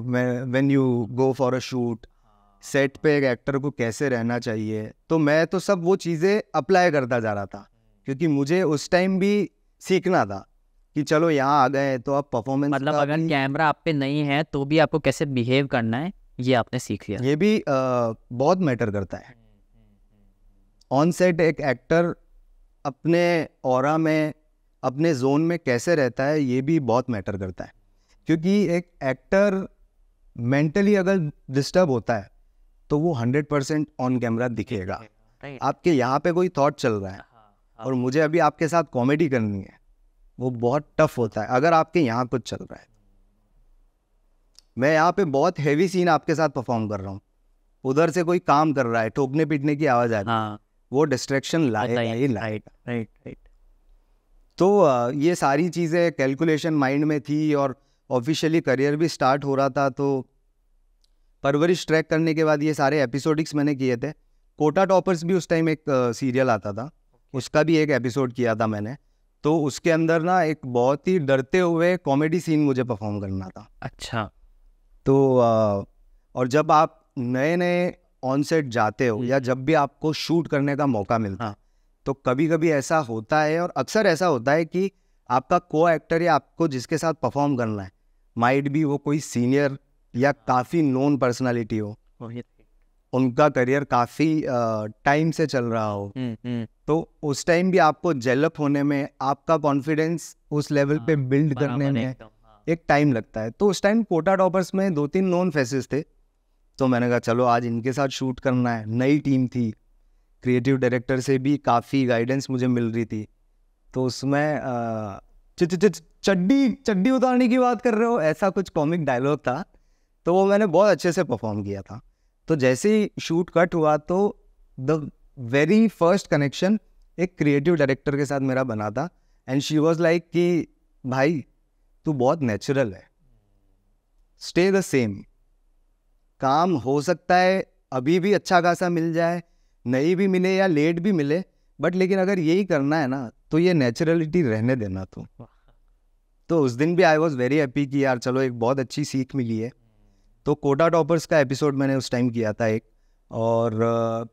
S1: when you go for a shoot set पे एक एक्टर को कैसे रहना चाहिए तो मैं तो सब वो चीज़ें अप्लाई करता जा रहा था हम्म। क्योंकि मुझे उस टाइम भी सीखना था
S2: कि चलो यहाँ आ गए तो आप परफॉर्मेंस मतलब अगर कैमरा आप पे नहीं है तो भी आपको कैसे बिहेव करना है
S1: ये आपने सीख लिया ये भी आ, बहुत मैटर करता है ऑन सेट एक एक्टर अपने और में अपने जोन में कैसे रहता है ये भी बहुत मैटर करता है क्योंकि एक एक्टर मेंटली अगर डिस्टर्ब होता है तो वो हंड्रेड परसेंट ऑन कैमरा दिखेगा आपके यहाँ पे कोई थॉट चल रहा है हाँ, हाँ। और मुझे अभी आपके साथ कॉमेडी करनी है वो बहुत टफ होता है अगर आपके यहाँ कुछ चल रहा है मैं यहाँ पे बहुत हैवी सीन आपके साथ परफॉर्म कर रहा हूँ उधर से कोई काम कर रहा है ठोकने पीटने की आवाज़ आ रही है हाँ। वो डिस्ट्रैक्शन राइट राइट राइट तो ये सारी चीज़ें कैलकुलेशन माइंड में थी और ऑफिशियली करियर भी स्टार्ट हो रहा था तो परवरिश ट्रैक करने के बाद ये सारे एपिसोडिक्स मैंने किए थे कोटा टॉपर्स भी उस टाइम एक सीरियल आता था उसका भी एक एपिसोड किया था मैंने तो उसके अंदर ना एक बहुत ही डरते हुए कॉमेडी सीन मुझे परफॉर्म करना था अच्छा तो आ, और जब आप नए नए ऑन सेट जाते हो हम्म। या जब भी आपको शूट करने का मौका मिलता हाँ। तो कभी कभी ऐसा होता है और अक्सर ऐसा होता है कि आपका को एक्टर या आपको जिसके साथ परफॉर्म करना है माइड भी वो कोई सीनियर या काफ़ी नोन पर्सनालिटी हो उनका करियर काफ़ी टाइम से चल रहा हो हम्म, हम्म। तो उस टाइम भी आपको जेलअप होने में आपका कॉन्फिडेंस उस लेवल पे बिल्ड हाँ, करने में हाँ। एक टाइम लगता है तो उस टाइम कोटा टॉपर्स में दो तीन नॉन फेसेस थे तो मैंने कहा चलो आज इनके साथ शूट करना है नई टीम थी क्रिएटिव डायरेक्टर से भी काफ़ी गाइडेंस मुझे मिल रही थी तो उसमें चड्डी चड्डी उतारने की बात कर रहे हो ऐसा कुछ कॉमिक डायलॉग था तो वो मैंने बहुत अच्छे से परफॉर्म किया था तो जैसे ही शूट कट हुआ तो द वेरी फर्स्ट कनेक्शन एक क्रिएटिव डायरेक्टर के साथ मेरा बना था एंड शी वॉज लाइक कि भाई तू बहुत नेचुरल है स्टे द सेम काम हो सकता है अभी भी अच्छा खासा मिल जाए नहीं भी मिले या लेट भी मिले बट लेकिन अगर यही करना है ना तो ये नेचुरलिटी रहने देना तो तो उस दिन भी आई वॉज वेरी हैप्पी कि यार चलो एक बहुत अच्छी सीख मिली है तो कोटा टॉपर्स का एपिसोड मैंने उस टाइम किया था एक और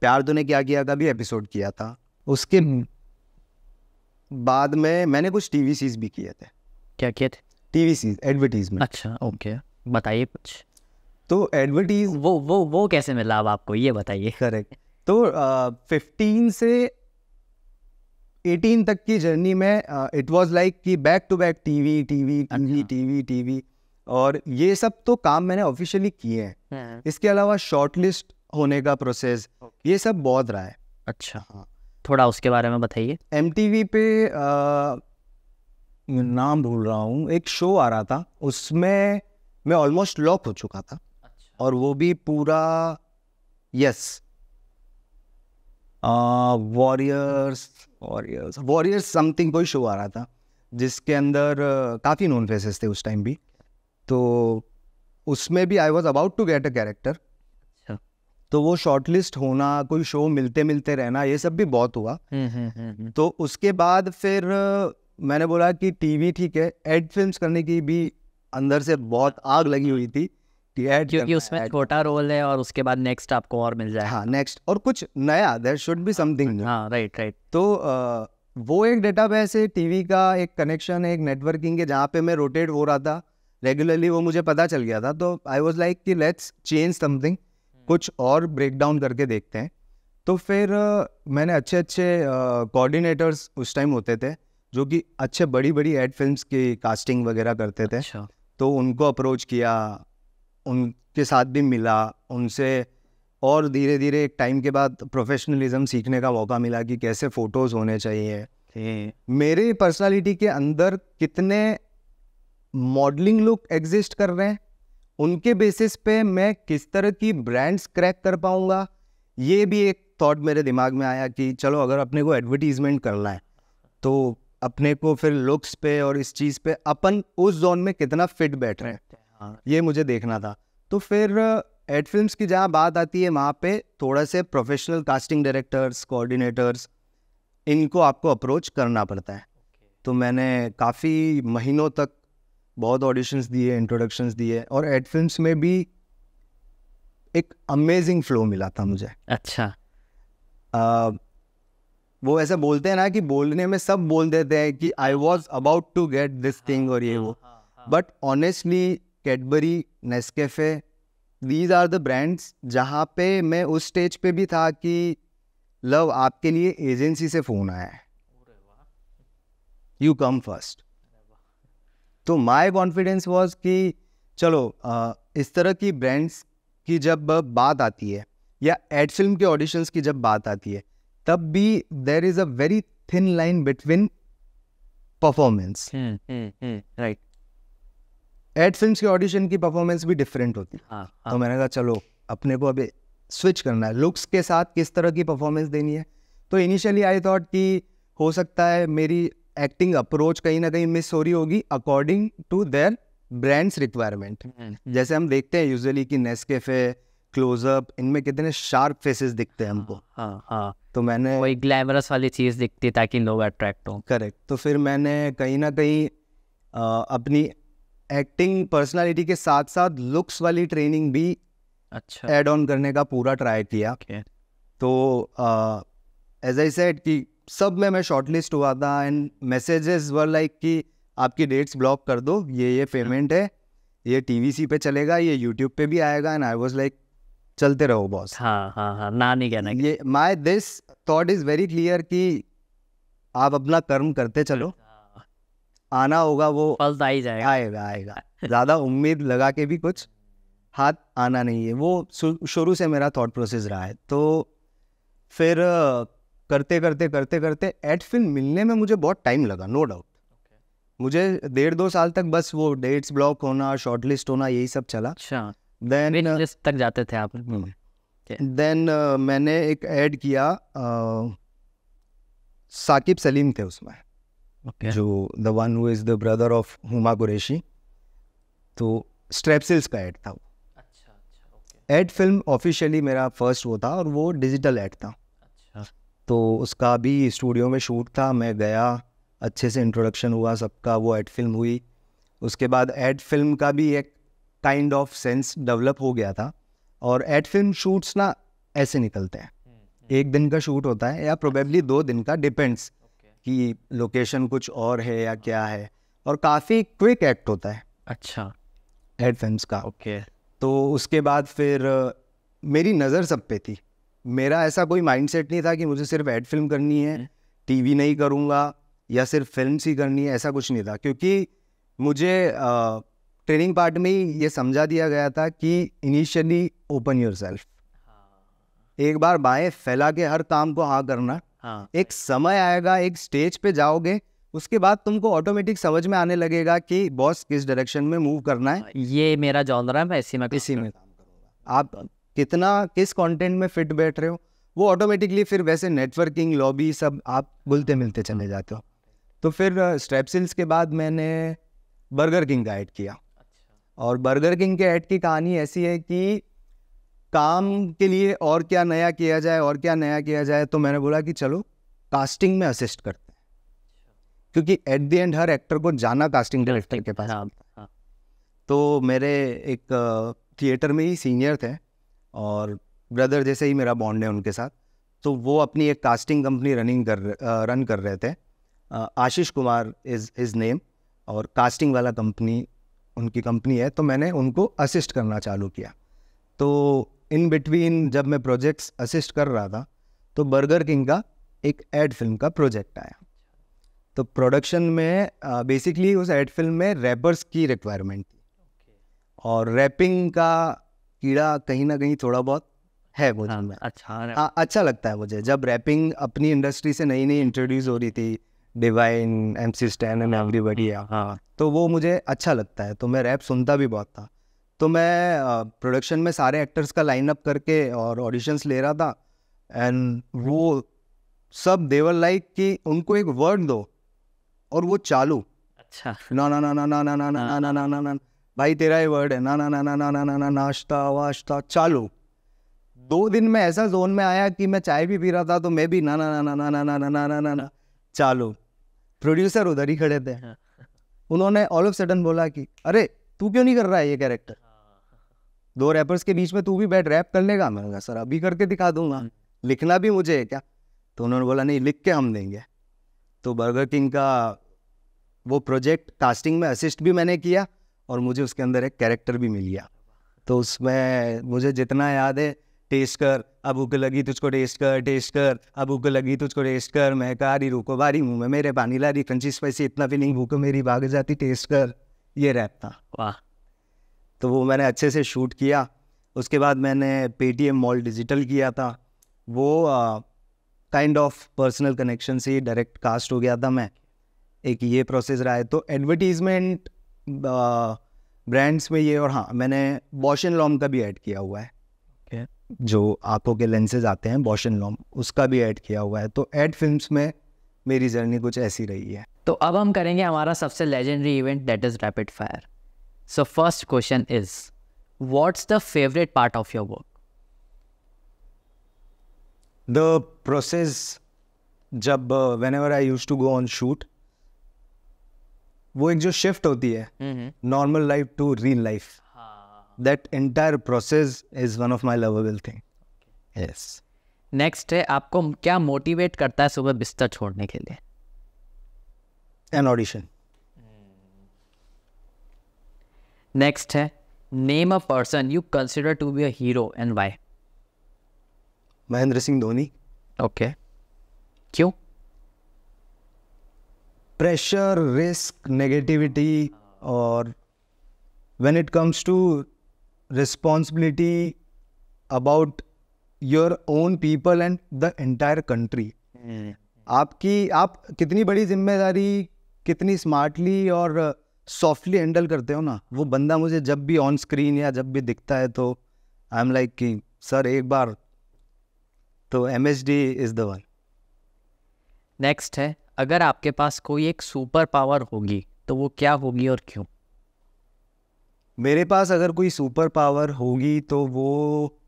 S1: प्यार तूने क्या किया था भी एपिसोड किया था उसके बाद में मैंने कुछ टीवी सीरीज भी
S2: किए थे क्या किए थे टीवी सीज एडवर्टीजमेंट अच्छा ओके बताइए कुछ तो एडवर्टीज वो वो वो कैसे मिला अब आपको ये बताइए करेक्ट तो
S1: फिफ्टीन uh, से एटीन तक की जर्नी में इट वाज लाइक कि back to back TV TV TV TV TV और ये सब तो काम मैंने ऑफिशियली किए हैं हम्म। इसके अलावा शॉर्टलिस्ट होने का प्रोसेस ये सब बहुत रहा है अच्छा हाँ। थोड़ा उसके बारे में बताइए एम पे आ, uh, नाम भूल रहा हूँ एक शो आ रहा था उसमें मैं ऑलमोस्ट लॉक हो चुका था और वो भी पूरा yes warriors warriors warriors something कोई शो आ रहा था जिसके अंदर uh, काफ़ी नॉन फेसेस थे उस टाइम भी तो उसमें भी I was about to get a character तो वो शॉर्टलिस्ट होना कोई शो मिलते मिलते रहना ये सब भी बहुत हुआ
S2: हम्म, हम्म, हम्म, तो
S1: उसके बाद फिर uh, मैंने बोला कि टीवी ठीक है एड फिल्म्स करने की भी अंदर से बहुत आग लगी हुई थी ऐड
S2: क्योंकि उसमें छोटा रोल है और उसके बाद नेक्स्ट आपको और मिल जाए हाँ नेक्स्ट और कुछ नया देर शुड बी
S1: समथिंग हाँ राइट राइट तो आ, वो एक डेटा बेस है टीवी का एक कनेक्शन है एक नेटवर्किंग है जहाँ पे मैं रोटेट हो रहा था रेगुलरली वो मुझे पता चल गया था तो आई वॉज लाइक कि लेट्स चेंज समथिंग कुछ और ब्रेक डाउन करके देखते हैं तो फिर आ, मैंने अच्छे अच्छे कोऑर्डिनेटर्स उस टाइम होते थे जो कि अच्छे बड़ी बड़ी एड फिल्म्स की कास्टिंग वगैरह करते थे अच्छा। तो उनको अप्रोच किया उनके साथ भी मिला उनसे और धीरे धीरे एक टाइम के बाद प्रोफेशनलिज्म सीखने का मौका मिला कि कैसे फ़ोटोज़ होने चाहिए हम्म। मेरे पर्सनालिटी के अंदर कितने मॉडलिंग लुक एग्जिस्ट कर रहे हैं उनके बेसिस पे मैं किस तरह की ब्रांड्स क्रैक कर पाऊँगा ये भी एक थॉट मेरे दिमाग में आया कि चलो अगर अपने को एडवर्टीजमेंट करना है तो अपने को फिर लुक्स पे और इस चीज़ पे अपन उस जोन में कितना फिट बैठ रहे हैं हाँ, ये मुझे देखना था तो फिर एड फिल्म की जहाँ बात आती है वहाँ पे थोड़ा से प्रोफेशनल कास्टिंग डायरेक्टर्स कोऑर्डिनेटर्स इनको आपको अप्रोच करना पड़ता है तो मैंने काफ़ी महीनों तक बहुत ऑडिशंस दिए इंट्रोडक्शंस दिए और एड फिल्म में भी एक अमेजिंग फ्लो मिला था मुझे अच्छा आ, वो ऐसा बोलते हैं ना कि बोलने में सब बोल देते हैं कि I was about to get this thing और ये हाँ, वो बट हाँ, honestly Cadbury Nescafe these are the brands जहाँ पे मैं उस स्टेज पे भी था कि लव आपके लिए एजेंसी से फ़ोन आया है यू कम फर्स्ट तो माय कॉन्फिडेंस वाज कि चलो इस तरह की ब्रांड्स की जब बात आती है या एड फिल्म के ऑडिशंस की जब बात आती है तब भी there is a very thin line between performance
S2: right
S1: ad film की ऑडिशन की परफॉर्मेंस भी डिफरेंट होती है हाँ, हाँ। तो मैंने कहा चलो अपने को अभी स्विच करना है लुक्स के साथ किस तरह की परफॉर्मेंस देनी है तो इनिशियली आई थॉट कि हो सकता है मेरी एक्टिंग अप्रोच कहीं ना कहीं मिस हो रही होगी according to their brands requirement जैसे हम देखते हैं यूजुअली कि नेस्केफे क्लोजअप इनमें कितने शार्प फेसेस दिखते हैं हाँ, हमको हाँ हाँ तो
S2: मैंने वही ग्लैमरस वाली चीज़ दिखती ताकि लोग अट्रैक्ट हों करेक्ट
S1: तो फिर मैंने कहीं ना कहीं अपनी एक्टिंग पर्सनालिटी के साथ साथ लुक्स वाली ट्रेनिंग भी अच्छा एड ऑन करने का पूरा ट्राई किया okay. तो एज आई सेड कि सब में मैं शॉर्टलिस्ट हुआ था एंड मैसेजेस वर लाइक कि आपकी डेट्स ब्लॉक कर दो ये ये पेमेंट है ये टीवीसी पे चलेगा ये यूट्यूब पे भी आएगा एंड आई वाज लाइक चलते रहो बॉस हाँ हाँ हाँ ना नहीं कहना ये my this thought is very clear कि आप अपना कर्म करते चलो आना होगा वो
S2: फल आ ही जाएगा आएगा आएगा
S1: ज़्यादा उम्मीद लगा के भी कुछ हाथ आना नहीं है वो शुरू से मेरा थॉट प्रोसेस रहा है तो फिर करते करते करते करते एड फिल्म मिलने में मुझे बहुत टाइम लगा नो डाउट मुझे डेढ़ दो साल तक बस वो डेट्स ब्लॉक होना शॉर्ट लिस्ट होना यही सब चला देन
S2: अच्छा। तक जाते थे आप देन
S1: हम्म। मैंने एक ऐड किया साकिब सलीम थे उसमें okay. जो the one who is the brother of Huma Qureshi तो स्ट्रेपसिल्स का एड था वो एड फिल्म ऑफिशियली मेरा फर्स्ट वो था और वो डिजिटल एड था
S2: अच्छा।
S1: तो उसका भी स्टूडियो में शूट था मैं गया अच्छे से इंट्रोडक्शन हुआ सबका वो एड फिल्म हुई उसके बाद एड फिल्म का भी एक काइंड ऑफ सेंस डेवलप हो गया था और एड फिल्म शूट्स ना ऐसे निकलते हैं हम्म, हम्म। एक दिन का शूट होता है या प्रोबेबली अच्छा। दो दिन का डिपेंड्स कि लोकेशन कुछ और है या क्या है और काफ़ी क्विक एक्ट होता है अच्छा एड फिल्म का ओके okay. तो उसके बाद फिर मेरी नज़र सब पे थी मेरा ऐसा कोई माइंडसेट नहीं था कि मुझे सिर्फ एड फिल्म करनी है टीवी हम्म। नहीं करूँगा या सिर्फ फिल्म ही करनी है ऐसा कुछ नहीं था क्योंकि मुझे ट्रेनिंग पार्ट में ही ये समझा दिया गया था कि इनिशियली ओपन योर सेल्फ एक बार बाएँ फैला के हर काम को हाँ करना हाँ। एक समय आएगा एक स्टेज पे जाओगे उसके बाद तुमको ऑटोमेटिक समझ में आने लगेगा कि बॉस किस डायरेक्शन में मूव करना है हाँ,
S2: ये मेरा जॉनर है मैं इसी में इसी में काम
S1: आप कितना किस कंटेंट में फिट बैठ रहे हो वो ऑटोमेटिकली फिर वैसे नेटवर्किंग लॉबी सब आप बुलते मिलते चले जाते हो तो फिर स्ट्रेपसिल्स के बाद मैंने बर्गर किंग का ऐड किया अच्छा। और बर्गर किंग के ऐड की कहानी ऐसी है कि काम के लिए और क्या नया किया जाए और क्या नया किया जाए तो मैंने बोला कि चलो कास्टिंग में असिस्ट करते हैं क्योंकि एट द एंड हर एक्टर को जाना कास्टिंग डायरेक्टर के पास हाँ, हाँ। तो मेरे एक थिएटर में ही सीनियर थे और ब्रदर जैसे ही मेरा बॉन्ड है उनके साथ तो वो अपनी एक कास्टिंग कंपनी रनिंग कर रन कर रहे थे Ashish Kumar his his name और कास्टिंग वाला कंपनी उनकी कंपनी है तो मैंने उनको असिस्ट करना चालू किया तो इन बिटवीन जब मैं प्रोजेक्ट्स असिस्ट कर रहा था तो बर्गर किंग का एक एड फिल्म का प्रोजेक्ट आया तो प्रोडक्शन में बेसिकली उस एड फिल्म में रैपर्स की रिक्वायरमेंट थी और रैपिंग का कीड़ा कहीं ना कहीं थोड़ा बहुत है मुझे हाँ, में
S2: अच्छा आ, हाँ, हाँ,
S1: अच्छा लगता है मुझे जब रैपिंग अपनी इंडस्ट्री से नई नई इंट्रोड्यूस हो रही थी Divine M C Stan and everybody तो वो मुझे अच्छा लगता है तो मैं रैप सुनता भी बहुत था तो मैं प्रोडक्शन में सारे एक्टर्स का लाइनअप करके और ऑडिशंस ले रहा था एंड वो सब देवर लाइक कि उनको एक वर्ड दो और वो चालू अच्छा ना ना ना ना ना ना ना ना ना ना ना ना भाई तेरा ही वर्ड है ना ना ना ना ना ना ना ना नाश्ता वाश्ता चालू दो दिन में ऐसा जोन में आया कि मैं चाय भी पी रहा था तो मैं भी ना ना ना ना ना ना ना ना ना ना ना चालू प्रोड्यूसर उधर ही खड़े थे उन्होंने ऑल ऑफ सडन बोला कि अरे तू क्यों नहीं कर रहा है ये कैरेक्टर दो रैपर्स के बीच में तू भी बैठ रैप कर लेगा मैंने कहा सर अभी करके दिखा दूंगा हम्म। लिखना भी मुझे है क्या तो उन्होंने बोला नहीं लिख के हम देंगे तो बर्गर किंग का वो प्रोजेक्ट कास्टिंग में असिस्ट भी मैंने किया और मुझे उसके अंदर एक कैरेक्टर भी मिल गया तो उसमें मुझे जितना याद है टेस्ट कर अब भूख लगी तुझको टेस्ट कर टेस्ट कर अब भूख लगी तुझको टेस्ट कर मैं कहा रही रूको बारी मुँह में मेरे पानी ला रही क्रंची स्पाइसी इतना भी नहीं भूख मेरी भाग जाती टेस्ट कर ये रैप था वाह तो वो मैंने अच्छे से शूट किया उसके बाद मैंने पेटीएम मॉल डिजिटल किया था वो काइंड ऑफ पर्सनल कनेक्शन से डायरेक्ट कास्ट हो गया था मैं एक ये प्रोसेस रहा है तो एडवर्टीज़मेंट ब्रांड्स में ये और हाँ मैंने बॉशन लॉम का भी ऐड किया हुआ है
S2: okay.
S1: जो आंखों के लेंसेज आते हैं बॉशन लॉम उसका भी ऐड किया हुआ है तो एड फिल्म्स में मेरी जर्नी कुछ ऐसी रही है
S2: तो अब हम करेंगे हमारा सबसे legendary event that is rapid fire So first question is, what's the favorite part of your work?
S1: The process, जब uh, whenever I used to go on shoot, वो एक जो shift होती है mm-hmm. normal life to real life. That entire process is one of my lovable thing. Yes.
S2: Next है आपको क्या motivate करता है सुबह बिस्तर छोड़ने के लिए एन ऑडिशन नेक्स्ट है name a person you consider to be a hero and why
S1: Mahendra Singh Dhoni okay क्यों प्रेशर रिस्क नेगेटिविटी और when it comes to responsibility about your own people and the entire country आपकी आप कितनी बड़ी जिम्मेदारी कितनी smartly और सॉफ्टली हैंडल करते हो ना वो बंदा मुझे जब भी ऑन स्क्रीन या जब भी दिखता है तो आई एम लाइक कि सर एक बार तो M H D is the one
S2: next है अगर आपके पास कोई एक सुपर पावर होगी तो वो क्या होगी और क्यों
S1: मेरे पास अगर कोई सुपर पावर होगी तो वो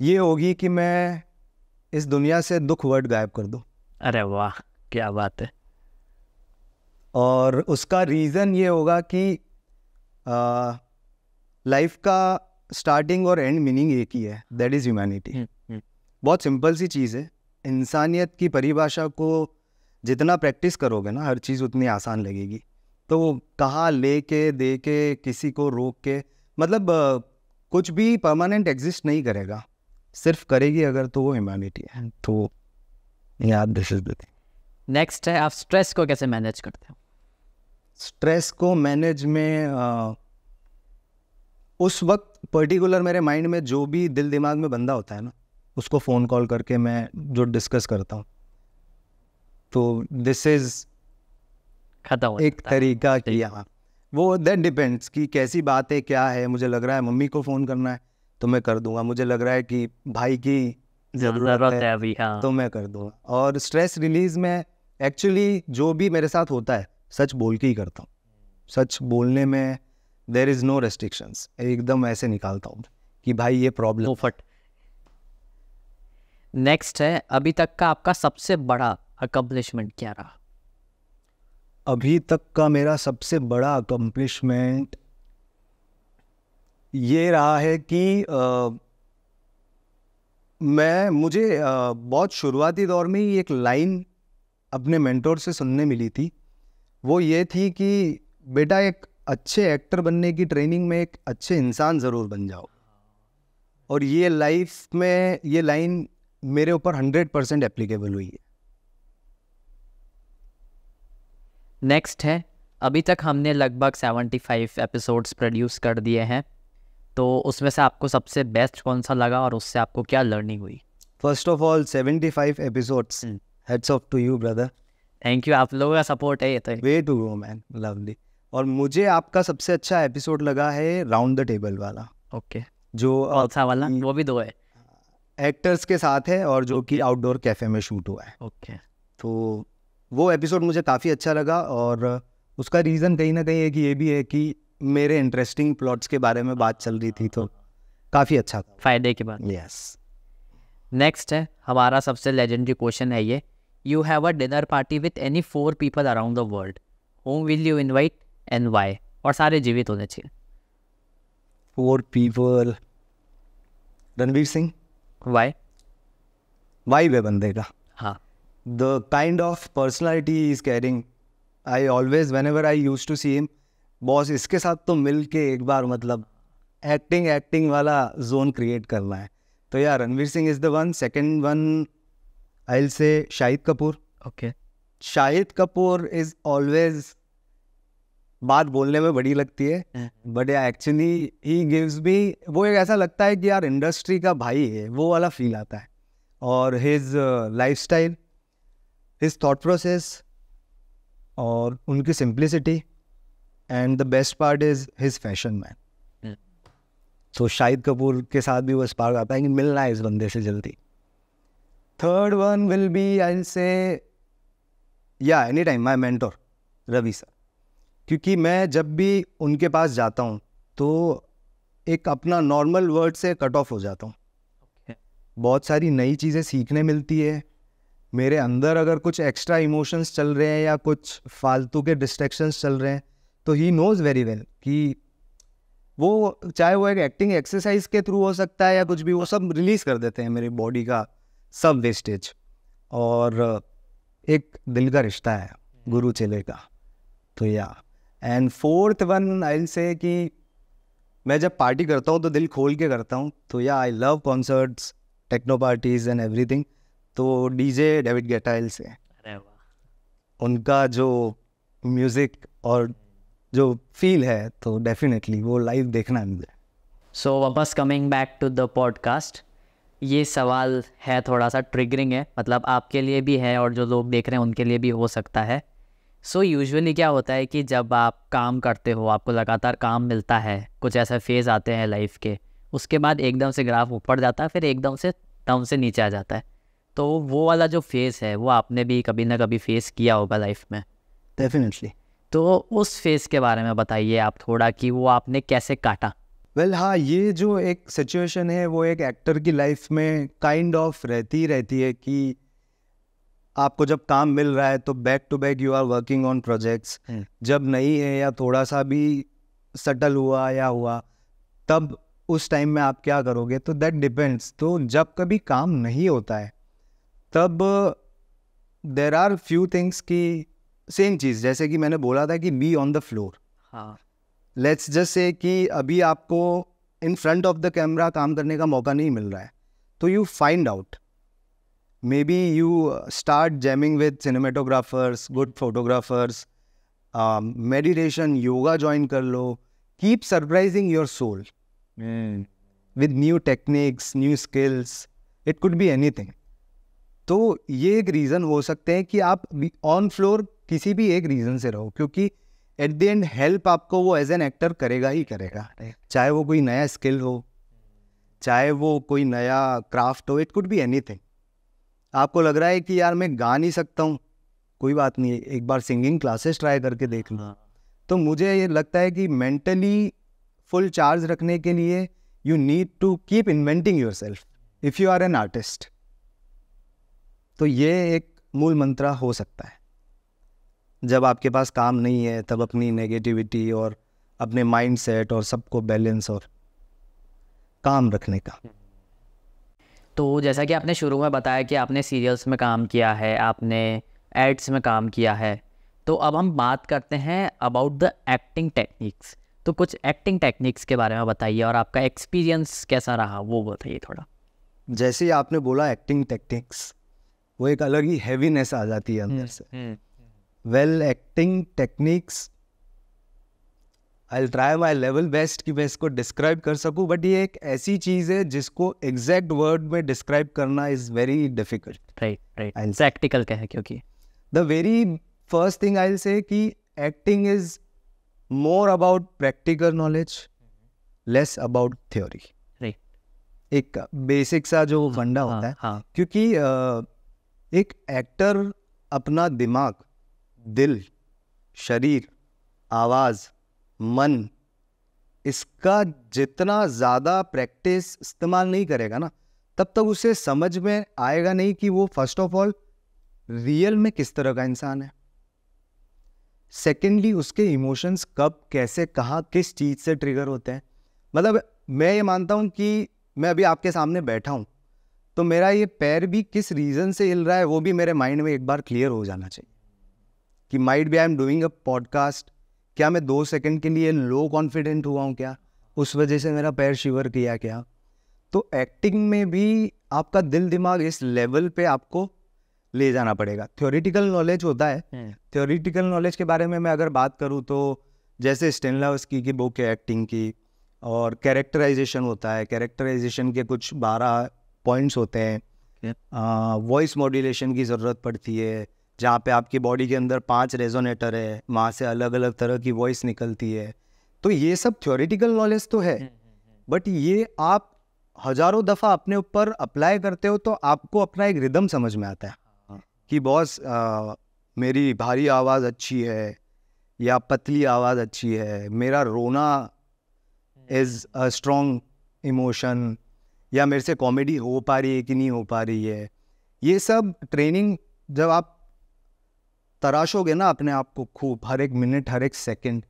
S1: ये होगी कि मैं इस दुनिया से दुख वर्ड गायब कर दूँ अरे वाह क्या बात है और उसका रीज़न ये होगा कि लाइफ का स्टार्टिंग और एंड मीनिंग एक ही है दैट इज़ ह्यूमैनिटी बहुत सिंपल सी चीज़ है इंसानियत की परिभाषा को जितना प्रैक्टिस करोगे ना हर चीज़ उतनी आसान लगेगी तो कहाँ ले के दे के किसी को रोक के मतलब कुछ भी परमानेंट एग्जिस्ट नहीं करेगा सिर्फ करेगी अगर तो वो ह्यूमैनिटी है तो याद this is the
S2: thing next है आप स्ट्रेस को कैसे मैनेज करते हो स्ट्रेस
S1: को मैनेज में आ, उस वक्त पर्टिकुलर मेरे माइंड में जो भी दिल दिमाग में बंदा होता है ना उसको फ़ोन कॉल करके मैं जो डिस्कस करता हूँ तो दिस इज़ खत्म एक तरीका किया वो दैट डिपेंड्स कि कैसी बात है क्या है मुझे लग रहा है मम्मी को फ़ोन करना है तो मैं कर दूंगा मुझे लग रहा है कि भाई की हाँ,
S2: ज़रूरत है अभी हाँ तो
S1: मैं कर दूंगा और स्ट्रेस रिलीज में एक्चुअली जो भी मेरे साथ होता है सच बोल के ही करता हूँ सच बोलने में देर इज़ नो रेस्ट्रिक्शंस एकदम ऐसे निकालता हूँ
S2: कि भाई ये प्रॉब्लम फट नेक्स्ट है अभी तक का आपका सबसे बड़ा अकम्पलिशमेंट क्या रहा
S1: अभी तक का मेरा सबसे बड़ा अकम्पलिशमेंट ये रहा है कि आ, मैं मुझे आ, बहुत शुरुआती दौर में ही एक लाइन अपने मेंटोर से सुनने मिली थी वो ये थी कि बेटा एक अच्छे एक्टर बनने की ट्रेनिंग में एक अच्छे इंसान ज़रूर बन जाओ और ये लाइफ में ये लाइन मेरे ऊपर हंड्रेड परसेंट एप्लीकेबल हुई
S2: है नेक्स्ट है अभी तक हमने लगभग सेवेंटी फाइव एपिसोड्स प्रोड्यूस कर दिए हैं तो उसमें से आपको सबसे बेस्ट कौन सा लगा और उससे आपको क्या लर्निंग हुई
S1: first of all seventy five episodes heads off to you brother
S2: thank you आप लोगों का सपोर्ट है ये तो way to go man lovely और
S1: मुझे आपका सबसे अच्छा एपिसोड लगा है राउंड द टेबल वाला
S2: ओके okay. जो अच्छा वाला वो भी दो है
S1: एक्टर्स के साथ है और जो कि आउटडोर कैफे में शूट हुआ है ओके okay. तो वो एपिसोड मुझे काफ़ी अच्छा लगा और उसका रीज़न कहीं ना कहीं है कि ये भी है कि मेरे इंटरेस्टिंग प्लॉट्स के बारे में बात चल रही थी तो
S2: काफ़ी अच्छा फायदे के बाद यस नेक्स्ट है हमारा सबसे लेजेंडरी क्वेश्चन है ये you have a dinner party with any four people around the world whom will you invite and why और सारे जीवित होने चाहिए
S1: four people Ranveer Singh why why वे बंदे का हाँ the kind of personality is caring I always whenever I use to see him boss इसके साथ तो मिल के एक बार मतलब एक्टिंग एक्टिंग वाला जोन क्रिएट करना है तो यार Ranveer Singh is the one second one I'll say Shahid Kapoor okay Shahid Kapoor is always बात बोलने में बड़ी लगती है बट एक्चुअली ही गिव्स भी वो एक ऐसा लगता है कि यार इंडस्ट्री का भाई है वो वाला फील आता है और his lifestyle his thought process और उनकी simplicity and the best part is his fashion
S2: man
S1: तो शाहिद कपूर के साथ भी वो स्पार्क आता है कि मिलना है इस बंदे से जल्दी third one will be I say yeah any time my mentor Ravi sir क्योंकि मैं जब भी उनके पास जाता हूँ तो एक अपना नॉर्मल वर्ड से कट ऑफ हो जाता हूँ okay. बहुत सारी नई चीज़ें सीखने मिलती है मेरे अंदर अगर कुछ एक्स्ट्रा इमोशंस चल रहे हैं या कुछ फालतू के डिस्ट्रैक्शंस चल रहे हैं तो ही नोज़ वेरी वेल कि वो चाहे वो एक एक्टिंग एक्सरसाइज के थ्रू हो सकता है या कुछ भी वो सब रिलीज़ कर देते हैं मेरी बॉडी का सब वेस्टेज और एक दिल का रिश्ता है हम्म। गुरु चेले का तो या and fourth one I say कि मैं जब पार्टी करता हूँ तो दिल खोल के करता हूँ तो yeah I love concerts techno parties and everything तो डीजे डेविड गेटाइल से उनका जो म्यूज़िक और हम्म। जो फील है तो डेफिनेटली वो लाइव देखना है मुझे
S2: सो वापस coming back to the podcast ये सवाल है थोड़ा सा ट्रिगरिंग है मतलब आपके लिए भी है और जो लोग देख रहे हैं उनके लिए भी हो सकता है सो so यूजुअली क्या होता है कि जब आप काम करते हो आपको लगातार काम मिलता है कुछ ऐसे फेज़ आते हैं लाइफ के उसके बाद एकदम से ग्राफ ऊपर जाता है फिर एकदम से दम से नीचे आ जाता है तो वो वाला जो फेज़ है वो आपने भी कभी ना कभी फेस किया होगा लाइफ में डेफिनेटली तो उस फेज़ के बारे में बताइए आप थोड़ा कि वो आपने कैसे काटा
S1: वेल well, हाँ ये जो एक सिचुएशन है वो एक एक्टर की लाइफ में काइंड kind ऑफ of रहती रहती है कि आपको जब काम मिल रहा है तो back to back you are working on projects जब नहीं है या थोड़ा सा भी सटल हुआ या हुआ तब उस टाइम में आप क्या करोगे तो दैट डिपेंड्स तो जब कभी काम नहीं होता है तब देर आर फ्यू थिंग्स की सेम चीज़ जैसे कि मैंने बोला था कि बी ऑन द फ्लोर हाँ लेट्स जस्ट से कि अभी आपको in front of the camera काम करने का मौका नहीं मिल रहा है तो you find out maybe you start jamming with cinematographers good photographers meditation yoga join कर लो keep surprising your soul with new techniques new skills it could B anything तो ये एक रीज़न हो सकते हैं कि आप ऑन फ्लोर किसी भी एक रीज़न से रहो क्योंकि एट द एंड हेल्प आपको वो एज एन एक्टर करेगा ही करेगा चाहे वो कोई नया स्किल हो चाहे वो कोई नया क्राफ्ट हो इट कुड बी एनीथिंग आपको लग रहा है कि यार मैं गा नहीं सकता हूँ कोई बात नहीं एक बार सिंगिंग क्लासेस ट्राई करके देख लो हाँ। तो मुझे ये लगता है कि मेंटली फुल चार्ज रखने के लिए you need to keep inventing yourself if you are an artist तो ये एक मूल मंत्रा हो सकता है जब आपके पास काम नहीं है तब अपनी नेगेटिविटी और अपने माइंड सेट और सबको बैलेंस और काम रखने का
S2: तो जैसा कि आपने शुरू में बताया कि आपने सीरियल्स में काम किया है आपने एड्स में काम किया है तो अब हम बात करते हैं अबाउट द एक्टिंग टेक्निक्स तो कुछ एक्टिंग टेक्निक्स के बारे में बताइए और आपका एक्सपीरियंस कैसा रहा वो बताइए थोड़ा
S1: जैसे ही आपने बोला एक्टिंग टेक्निक्स वो एक अलग ही हैवीनेस आ जाती है अंदर हम्म, से हम्म। Well acting techniques I try my level best कि मैं इसको डिस्क्राइब कर सकूं बट ये एक ऐसी चीज़ है जिसको एग्जैक्ट वर्ड में डिस्क्राइब करना is very difficult right right practical कहें क्योंकि the very first thing I say कि acting is more about practical knowledge less about theory
S2: right
S1: एक बेसिक सा जो हाँ, फंडा हाँ, होता है हाँ, क्योंकि एक एक्टर अपना दिमाग दिल शरीर आवाज़ मन इसका जितना ज़्यादा प्रैक्टिस इस्तेमाल नहीं करेगा ना तब तक उसे समझ में आएगा नहीं कि वो फर्स्ट ऑफ ऑल रियल में किस तरह का इंसान है सेकेंडली उसके इमोशंस कब कैसे कहाँ किस चीज़ से ट्रिगर होते हैं मतलब मैं ये मानता हूँ कि मैं अभी आपके सामने बैठा हूँ तो मेरा ये पैर भी किस रीज़न से हिल रहा है वो भी मेरे माइंड में एक बार क्लियर हो जाना चाहिए कि might be I am doing a podcast क्या मैं दो सेकंड के लिए लो कॉन्फिडेंट हुआ हूँ क्या उस वजह से मेरा पैर शिवर किया क्या तो एक्टिंग में भी आपका दिल दिमाग इस लेवल पे आपको ले जाना पड़ेगा थ्योरिटिकल नॉलेज होता है थ्योरिटिकल हम्म। नॉलेज के बारे में मैं अगर बात करूँ तो जैसे उसकी की बुक है एक्टिंग की और कैरेक्टराइजेशन होता है कैरेक्टराइजेशन के कुछ बारह पॉइंट्स होते हैं वॉइस मॉड्यूलेशन की ज़रूरत पड़ती है जहाँ पे आपकी बॉडी के अंदर पांच रेजोनेटर है वहाँ से अलग अलग तरह की वॉइस निकलती है तो ये सब थ्योरेटिकल नॉलेज तो है बट हम्म, हम्म, हम्म। ये आप हजारों दफ़ा अपने ऊपर अप्लाई करते हो तो आपको अपना एक रिदम समझ में आता है हाँ। कि बॉस मेरी भारी आवाज़ अच्छी है या पतली आवाज़ अच्छी है मेरा रोना इज़ अ स्ट्रॉन्ग इमोशन या मेरे से कॉमेडी हो पा रही है कि नहीं हो पा रही है ये सब ट्रेनिंग जब आप तराशोगे ना अपने आप को खूब हर एक मिनट हर एक सेकंड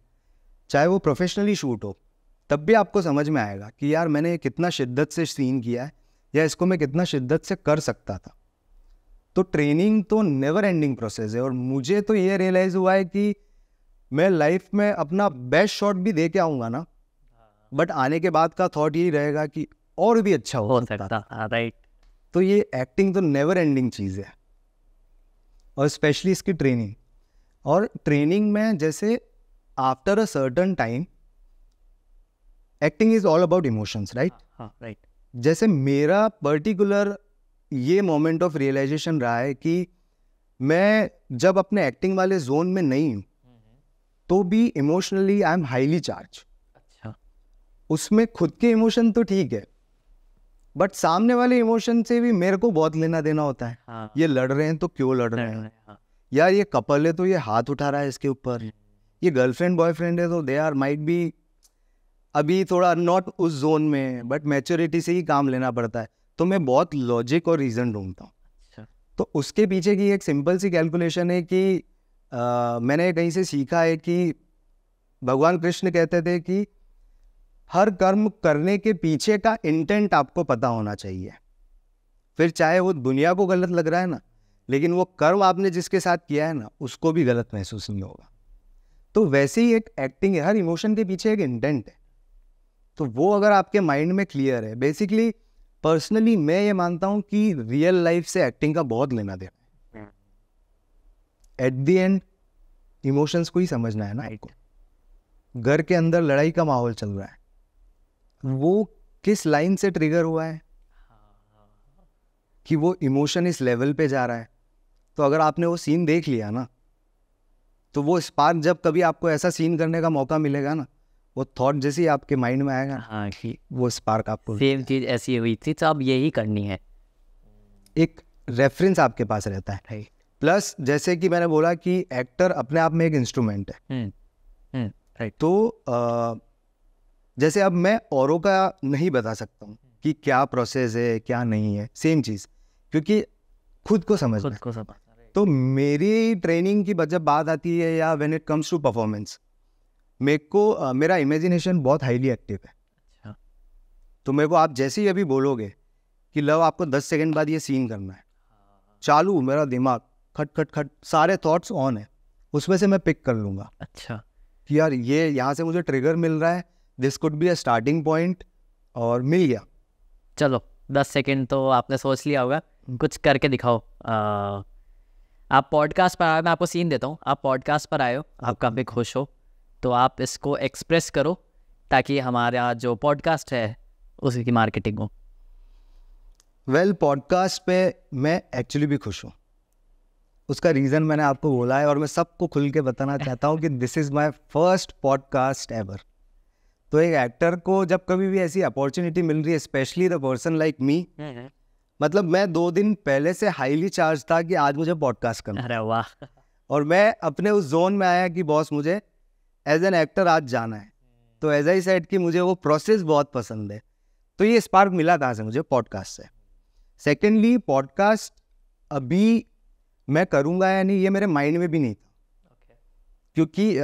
S1: चाहे वो प्रोफेशनली शूट हो तब भी आपको समझ में आएगा कि यार मैंने कितना शिद्दत से सीन किया है या इसको मैं कितना शिद्दत से कर सकता था तो ट्रेनिंग तो नेवर एंडिंग प्रोसेस है और मुझे तो ये रियलाइज़ हुआ है कि मैं लाइफ में अपना बेस्ट शॉट भी दे के आऊँगा ना बट आने के बाद का थॉट यही रहेगा कि और भी अच्छा हो, सकता था राइट तो ये एक्टिंग तो नेवर एंडिंग चीज़ है और स्पेशली इसकी ट्रेनिंग और ट्रेनिंग में जैसे after a certain time acting is all about emotions right right जैसे मेरा पर्टिकुलर ये मोमेंट ऑफ रियलाइजेशन रहा है कि मैं जब अपने एक्टिंग वाले जोन में नहीं हूँ तो भी emotionally I am highly charge अच्छा उसमें खुद के इमोशन तो ठीक है बट सामने वाले इमोशन से भी मेरे को बहुत लेना देना होता है हाँ। ये लड़ रहे हैं तो क्यों लड़ रहे हैं हाँ। यार ये कपल है तो ये हाथ उठा रहा है इसके ऊपर हम्म। ये गर्लफ्रेंड बॉयफ्रेंड है तो दे आर माइट बी अभी थोड़ा नॉट उस जोन में बट मेच्योरिटी से ही काम लेना पड़ता है तो मैं बहुत लॉजिक और रीज़न ढूंढता हूँ अच्छा। तो उसके पीछे की एक सिंपल सी कैलकुलेशन है कि आ, मैंने कहीं से सीखा है कि भगवान कृष्ण कहते थे कि हर कर्म करने के पीछे का इंटेंट आपको पता होना चाहिए फिर चाहे वो दुनिया को गलत लग रहा है ना लेकिन वो कर्म आपने जिसके साथ किया है ना उसको भी गलत महसूस नहीं होगा तो वैसे ही एक एक्टिंग है हर इमोशन के पीछे एक इंटेंट है तो वो अगर आपके माइंड में क्लियर है बेसिकली पर्सनली मैं ये मानता हूँ कि रियल लाइफ से एक्टिंग का बहुत लेना देना है एट दी एंड इमोशंस को ही समझना है ना आपको घर के अंदर लड़ाई का माहौल चल रहा है वो किस लाइन से ट्रिगर हुआ है कि वो इमोशन इस लेवल पे जा रहा है तो अगर आपने वो सीन देख लिया ना तो वो स्पार्क जब कभी आपको ऐसा सीन करने का मौका मिलेगा ना वो थॉट जैसे आपके माइंड में आएगा हाँ कि वो स्पार्क आपको
S2: सेम चीज़ ऐसी हुई थी तो अब यही करनी है
S1: एक रेफरेंस आपके पास रहता है right. प्लस जैसे कि मैंने बोला कि एक्टर अपने आप में एक इंस्ट्रूमेंट है हुँ,
S2: हम्म,
S1: हुँ, हम्म, तो आ, जैसे अब मैं औरों का नहीं बता सकता हूँ कि क्या प्रोसेस है क्या नहीं है सेम चीज़ क्योंकि खुद को समझ खुद को समझ तो मेरी ट्रेनिंग की जब बात आती है या when it comes to performance मेरे को मेरा इमेजिनेशन बहुत हाईली एक्टिव है अच्छा। तो मेरे को आप जैसे ही अभी बोलोगे कि लव आपको दस सेकेंड बाद ये सीन करना है चालू मेरा दिमाग खट खट खट सारे थॉट्स ऑन है उसमें से मैं पिक कर लूंगा अच्छा कि यार
S2: ये यहाँ से मुझे ट्रिगर मिल रहा है this could be a starting point और मिल गया चलो दस सेकेंड तो आपने सोच लिया होगा कुछ करके दिखाओ आ, आप पॉडकास्ट पर आए मैं आपको सीन देता हूँ आप पॉडकास्ट पर आए हो आप काफ़ी खुश हो तो आप इसको एक्सप्रेस करो ताकि हमारा जो पॉडकास्ट है उसकी मार्केटिंग हो
S1: वेल पॉडकास्ट पे मैं एक्चुअली भी खुश हूँ उसका रीज़न मैंने आपको बोला है और मैं सबको खुल के बताना चाहता हूँ कि this is my first podcast ever तो एक एक्टर को जब कभी भी ऐसी अपॉर्चुनिटी मिल रही है specially the person like me मतलब मैं दो दिन पहले से हाईली चार्ज था कि आज मुझे पॉडकास्ट करना अरे वाह और मैं अपने उस जोन में आया कि बॉस मुझे एज एन एक्टर आज जाना है तो एज आई सेट कि मुझे वो प्रोसेस बहुत पसंद है तो ये स्पार्क मिला कहाँ से मुझे पॉडकास्ट से सेकेंडली पॉडकास्ट अभी मैं करूँगा या नहीं ये मेरे माइंड में भी नहीं था okay. क्योंकि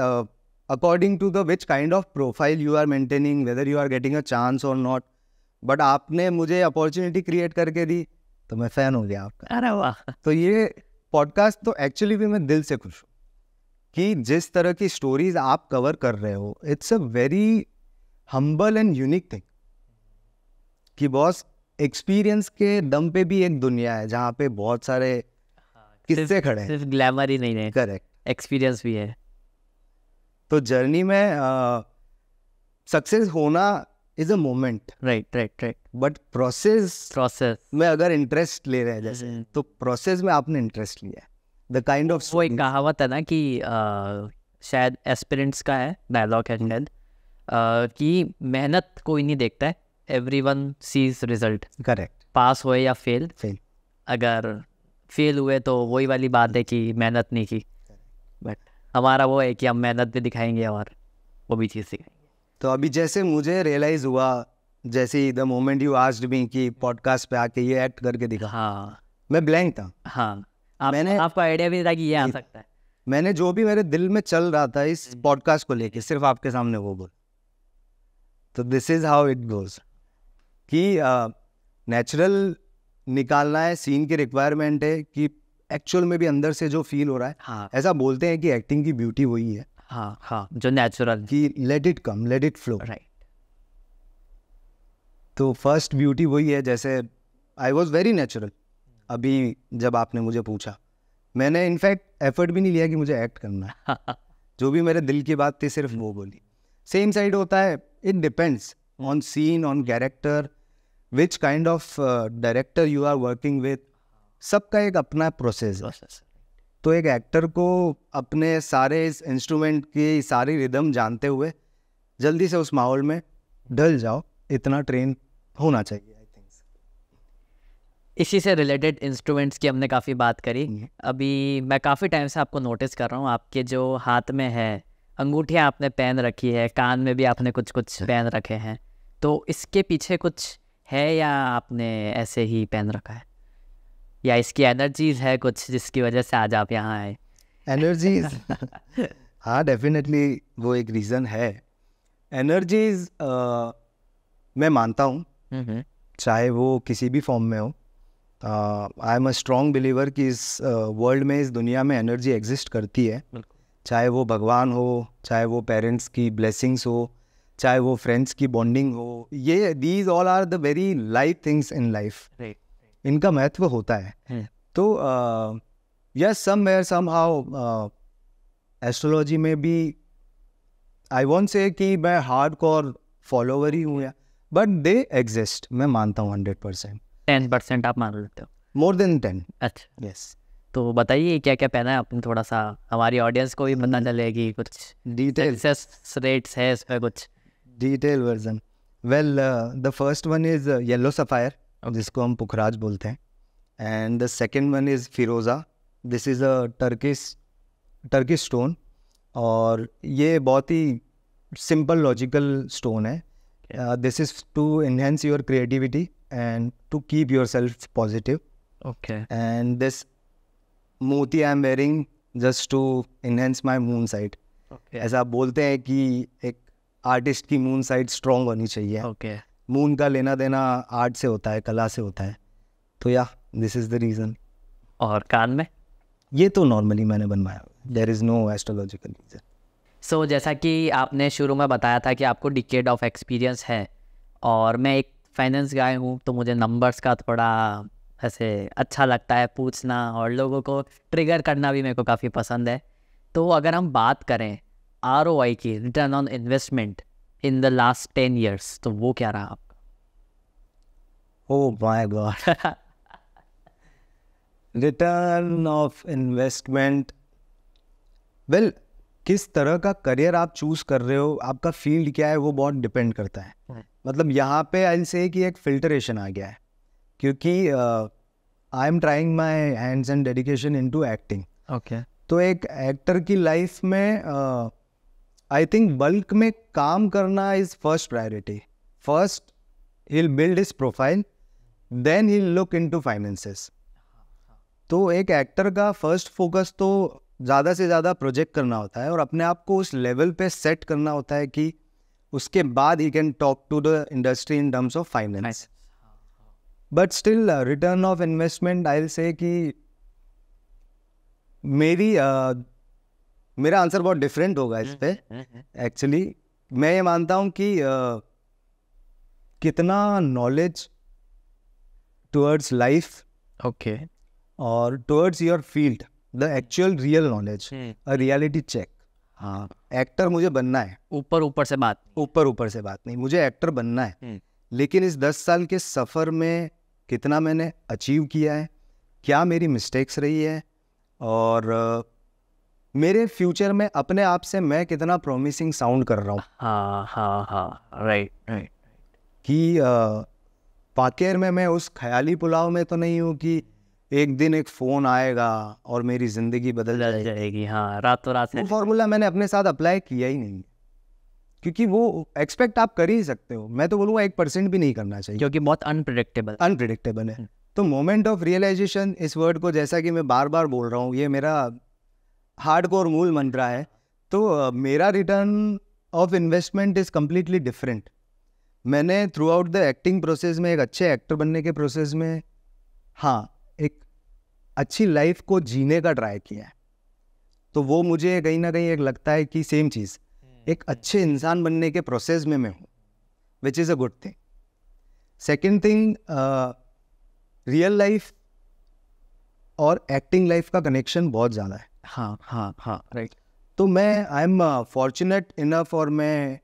S1: according to the which kind of profile you are maintaining whether you are getting a chance और नॉट बट आपने मुझे अपॉर्चुनिटी क्रिएट करके दी तो मैं फ़ैन हो गया आपका अरे वाह तो ये पॉडकास्ट तो एक्चुअली भी मैं दिल से खुश हूँ कि जिस तरह की स्टोरीज आप कवर कर रहे हो it's a very humble and unique thing कि बॉस एक्सपीरियंस के दम पे भी एक दुनिया है जहाँ पे बहुत सारे हाँ, किस्से खड़े हैं
S2: सिर्फ ग्लैमर ही नहीं है करेक्ट एक्सपीरियंस भी है तो जर्नी
S1: में सक्सेस होना is a moment right right right but process process में अगर इंटरेस्ट ले रहे हैं जैसे हम्म। तो प्रोसेस में आपने इंटरेस्ट लिया है
S2: द काइंड ऑफ वो एक कहावत है ना कि शायद एस्पिरेंट्स का है डायलॉग है हम्म। शायद कि मेहनत कोई नहीं देखता है everyone sees result correct pass हुए या फेल फेल अगर फेल हुए तो वही वाली बात है कि मेहनत नहीं की बट हमारा वो है कि हम मेहनत भी दिखाएंगे और वो भी चीज़ सिखाएंगे
S1: तो अभी जैसे मुझे रियलाइज़ हुआ जैसे द मोमेंट यू आज मी कि पॉडकास्ट पे आके ये एक्ट करके दिखा हाँ मैं ब्लैंक था हाँ आप, मैंने
S2: आपको आइडिया भी था कि ये आ सकता है
S1: मैंने जो भी मेरे दिल में चल रहा था इस पॉडकास्ट हम्म। को लेके सिर्फ आपके सामने वो बोल तो this is how it goes कि नेचुरल निकालना है सीन की रिक्वायरमेंट है कि एक्चुअल में भी अंदर से जो फील हो रहा है हाँ ऐसा बोलते हैं कि एक्टिंग की ब्यूटी वही है
S2: हाँ हाँ जो नेचुरल
S1: की let it come let it flow right तो फर्स्ट ब्यूटी वही है जैसे आई वॉज वेरी नेचुरल अभी जब आपने मुझे पूछा मैंने इनफैक्ट एफर्ट भी नहीं लिया कि मुझे एक्ट करना है जो भी मेरे दिल की बात थी सिर्फ वो बोली सेम साइड होता है it depends on scene on character which kind of director you are working with सबका एक अपना प्रोसेस है तो एक एक्टर को अपने सारे इस इंस्ट्रूमेंट की सारी रिदम जानते हुए जल्दी से उस माहौल में ढल जाओ इतना ट्रेन होना चाहिए
S2: इसी से रिलेटेड इंस्ट्रूमेंट्स की हमने काफ़ी बात करी हम्म। अभी मैं काफ़ी टाइम से आपको नोटिस कर रहा हूँ आपके जो हाथ में है अंगूठियाँ आपने पहन रखी है कान में भी आपने कुछ कुछ अच्छा। पहन रखे हैं तो इसके पीछे कुछ है या आपने ऐसे ही पहन रखा है या इसकी एनर्जीज है कुछ जिसकी वजह से आज आप यहाँ आए
S1: एनर्जीज हाँ डेफिनेटली वो एक रीज़न है एनर्जीज मैं मानता हूँ
S2: हम्म, हम्म।
S1: चाहे वो किसी भी फॉर्म में हो I am a strong believer कि इस वर्ल्ड uh, में इस दुनिया में एनर्जी एग्जिस्ट करती है चाहे वो भगवान हो चाहे वो पेरेंट्स की ब्लेसिंग्स हो चाहे वो फ्रेंड्स की बॉन्डिंग हो ये these all are the very light things in life right इनका महत्व होता है हम्म। तो yes somewhere somehow astrology में भी आई वॉन्ट से कि मैं हार्ड कॉर फॉलोवर ही हूँ या बट दे एग्जिस्ट मैं मानता हूँ हंड्रेड परसेंट
S2: टेन परसेंट आप मान लेते हो मोर देन टेन अच्छा यस तो बताइए क्या क्या पहना है आपने थोड़ा सा हमारी ऑडियंस को भी पता चलेगी कुछ डिटेल रेट्स है पर कुछ
S1: detail version well the first one is yellow sapphire और जिसको हम पुखराज बोलते हैं and the second one is फिरोज़ा this is a turquoise Turkish stone और ये बहुत ही सिंपल लॉजिकल स्टोन है this is to enhance your creativity and to keep yourself positive okay and this मोती I am wearing just to enhance my moon side ऐसा बोलते हैं कि एक आर्टिस्ट की मून साइड स्ट्रॉन्ग होनी चाहिए ओके okay. मून का लेना देना आर्ट से होता है कला से होता है तो या दिस इज़ द रीज़न
S2: और कान में
S1: ये तो नॉर्मली मैंने बनवाया there is no astrological reason
S2: so जैसा कि आपने शुरू में बताया था कि आपको डिकेड ऑफ एक्सपीरियंस है और मैं एक फाइनेंस गाय हूँ तो मुझे नंबर्स का थोड़ा ऐसे अच्छा लगता है पूछना और लोगों को ट्रिगर करना भी मेरे को काफ़ी पसंद है तो अगर हम बात करें आर की return on investment in the last ten years तो वो क्या रहा आपका
S1: god return of investment well किस तरह का करियर आप चूज कर रहे हो आपका फील्ड क्या है वो बहुत डिपेंड करता है hmm. मतलब यहाँ पे आई से कि एक फिल्टरेशन आ गया है क्योंकि I am trying my hands and dedication into acting okay तो एक एक्टर की लाइफ में uh, आई थिंक बल्क में काम करना is first priority first build is profile then ही लुक इन टू फाइनेंसेस तो एक एक्टर का फर्स्ट फोकस तो ज़्यादा से ज़्यादा प्रोजेक्ट करना होता है और अपने आप को उस लेवल पे सेट करना होता है कि उसके बाद ही can talk to the industry in terms of finance but still return of investment I say कि मेरी uh, मेरा आंसर बहुत डिफरेंट होगा इस हम्म, पर एक्चुअली हम्म, हम्म। मैं ये मानता हूँ कि uh, कितना नॉलेज टुवर्ड्स लाइफ ओके और towards your field the actual real knowledge reality check हाँ एक्टर मुझे बनना है ऊपर ऊपर से बात ऊपर ऊपर से बात नहीं मुझे एक्टर बनना है hmm. लेकिन इस दस साल के सफ़र में कितना मैंने अचीव किया है क्या मेरी मिस्टेक्स रही है और uh, मेरे फ्यूचर में अपने आप से मैं कितना प्रोमिसिंग साउंड कर रहा हूँ हाँ हाँ हाँ राइट राइट कि पाकेर में मैं उस ख्याली पुलाव में तो नहीं हूँ कि एक दिन एक फ़ोन आएगा और मेरी ज़िंदगी बदल जाएगी, हाँ रात तो रात फॉर्मूला मैंने अपने साथ अप्लाई किया ही नहीं क्योंकि वो एक्सपेक्ट आप कर ही सकते हो मैं तो बोलूँगा एक परसेंट भी नहीं करना चाहिए क्योंकि बहुत अनप्रडिक्टेबल अनप्रडिक्टेबल है हम्म। तो मोमेंट ऑफ रियलाइजेशन इस वर्ड को जैसा कि मैं बार बार बोल रहा हूँ ये मेरा हार्ड कोर मूल मंत्रा है तो मेरा return of investment is completely different मैंने throughout the acting process में एक अच्छे एक्टर बनने के प्रोसेस में हाँ एक अच्छी लाइफ को जीने का ट्राई किया है तो वो मुझे कहीं ना कहीं एक लगता है कि सेम चीज़ हम्म, एक अच्छे इंसान बनने के प्रोसेस में मैं हूँ which is a good thing second thing real life और एक्टिंग लाइफ का कनेक्शन बहुत ज़्यादा है हाँ
S2: हाँ हाँ राइट
S1: तो मैं आई एम फॉर्चुनेट इनफ और मैं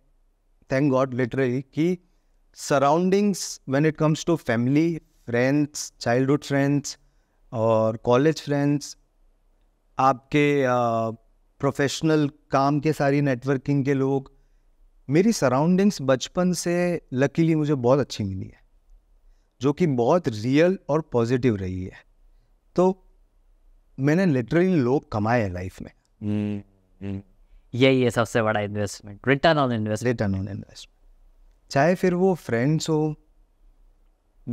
S1: थैंक गॉड लिटरली कि surroundings when it comes to family friends childhood friends और कॉलेज फ्रेंड्स आपके प्रोफेशनल uh, काम के सारी नेटवर्किंग के लोग मेरी सराउंडिंग्स बचपन से लकीली मुझे बहुत अच्छी मिली है जो कि बहुत रियल और पॉजिटिव रही है
S2: तो मैंने
S1: लिटरली लोग कमाए हैं लाइफ में
S2: हम्म, हम्म। यही है सबसे बड़ा investment
S1: return on invest return on investment चाहे फिर वो फ्रेंड्स हो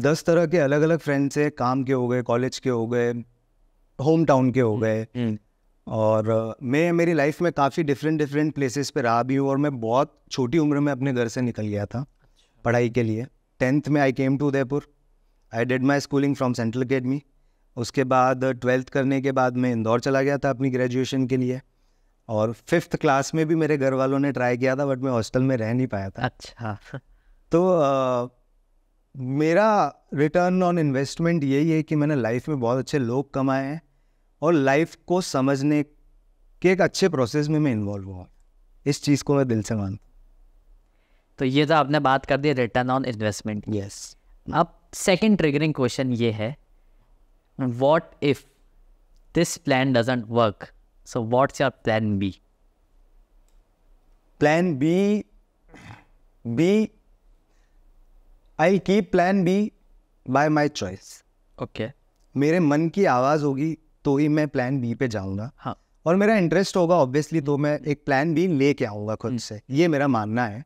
S1: दस तरह के अलग अलग फ्रेंड्स हैं काम के हो गए कॉलेज के हो गए होम टाउन के हो हम्म, गए और मैं मेरी लाइफ में काफ़ी डिफरेंट डिफरेंट प्लेसेस पे रहा भी हूँ और मैं बहुत छोटी उम्र में अपने घर से निकल गया था अच्छा। पढ़ाई के लिए टेंथ में I came to Udaipur I did my schooling from central academy उसके बाद ट्वेल्थ करने के बाद मैं इंदौर चला गया था अपनी ग्रेजुएशन के लिए और फिफ्थ क्लास में भी मेरे घर वालों ने ट्राई किया था बट मैं हॉस्टल में रह नहीं
S2: पाया था अच्छा
S1: तो आ, मेरा रिटर्न ऑन इन्वेस्टमेंट यही है कि मैंने लाइफ में बहुत अच्छे लोग कमाए हैं और लाइफ को समझने के एक अच्छे प्रोसेस में मैं इन्वॉल्व हुआ इस चीज़ को मैं दिल से मानता
S2: तो ये तो आपने बात कर दी रिटर्न ऑन इन्वेस्टमेंट यस अब सेकंड ट्रिगरिंग क्वेश्चन ये है what if this plan doesn't work? So what's your plan B? Plan B, B, I'll keep plan B
S1: by my choice. okay. मेरे मन की आवाज़ होगी तो ही मैं प्लान बी पे जाऊंगा हाँ और मेरा इंटरेस्ट होगा ऑब्वियसली तो मैं एक प्लान बी लेके आऊंगा खुद हम्म। से ये मेरा मानना है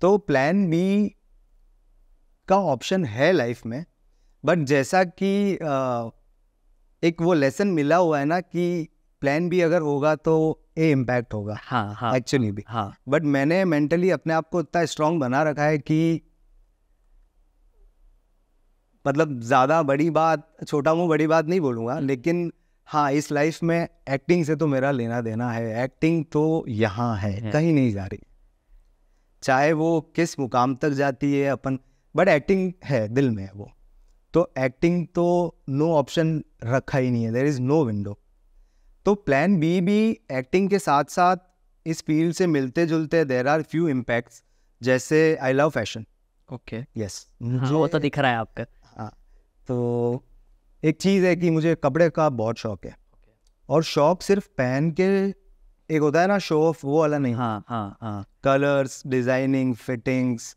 S1: तो प्लान बी का ऑप्शन है लाइफ में बट जैसा कि एक वो लेसन मिला हुआ है ना कि प्लान भी अगर होगा तो ये इम्पैक्ट होगा हाँ हाँ एक्चुअली भी हाँ बट मैंने मेंटली अपने आप को इतना स्ट्रांग बना रखा है कि मतलब ज़्यादा बड़ी बात छोटा मुँह बड़ी बात नहीं बोलूँगा हम्म। लेकिन हाँ इस लाइफ में एक्टिंग से तो मेरा लेना देना है एक्टिंग तो यहाँ है, है। कहीं नहीं जा रही चाहे वो किस मुकाम तक जाती है अपन बट एक्टिंग है दिल में है वो तो एक्टिंग तो नो ऑप्शन रखा ही नहीं है देर इज़ नो विंडो तो प्लान बी भी एक्टिंग के साथ साथ इस फील्ड से मिलते जुलते देर आर फ्यू इम्पैक्ट्स जैसे I love fashion
S2: okay yes वो तो दिख रहा है आपका
S1: हाँ तो एक चीज़ है कि मुझे कपड़े का बहुत शौक है okay. और शौक सिर्फ पहन के एक होता है ना शो ऑफ वो वाला नहीं हाँ हाँ हाँ कलर्स डिजाइनिंग फिटिंग्स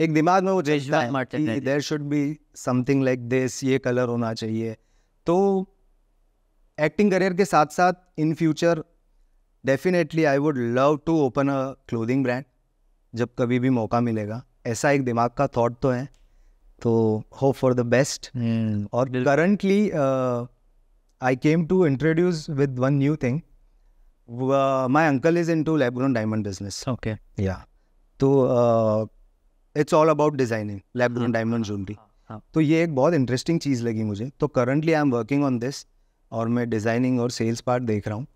S1: एक दिमाग में वो जजता है there should be something like this ये कलर होना चाहिए तो एक्टिंग करियर के साथ साथ in future definitely I would love to open a clothing brand जब कभी भी मौका मिलेगा ऐसा एक दिमाग का थॉट तो है तो होप फॉर द बेस्ट और currently I came to introduce with one new thing my uncle is into lab grown diamond business okay या तो uh, it's all about designing lab grown diamond jewellery तो ये एक बहुत इंटरेस्टिंग चीज़ लगी मुझे तो currently I am working on this और मैं डिज़ाइनिंग और सेल्स पार्ट देख रहा हूँ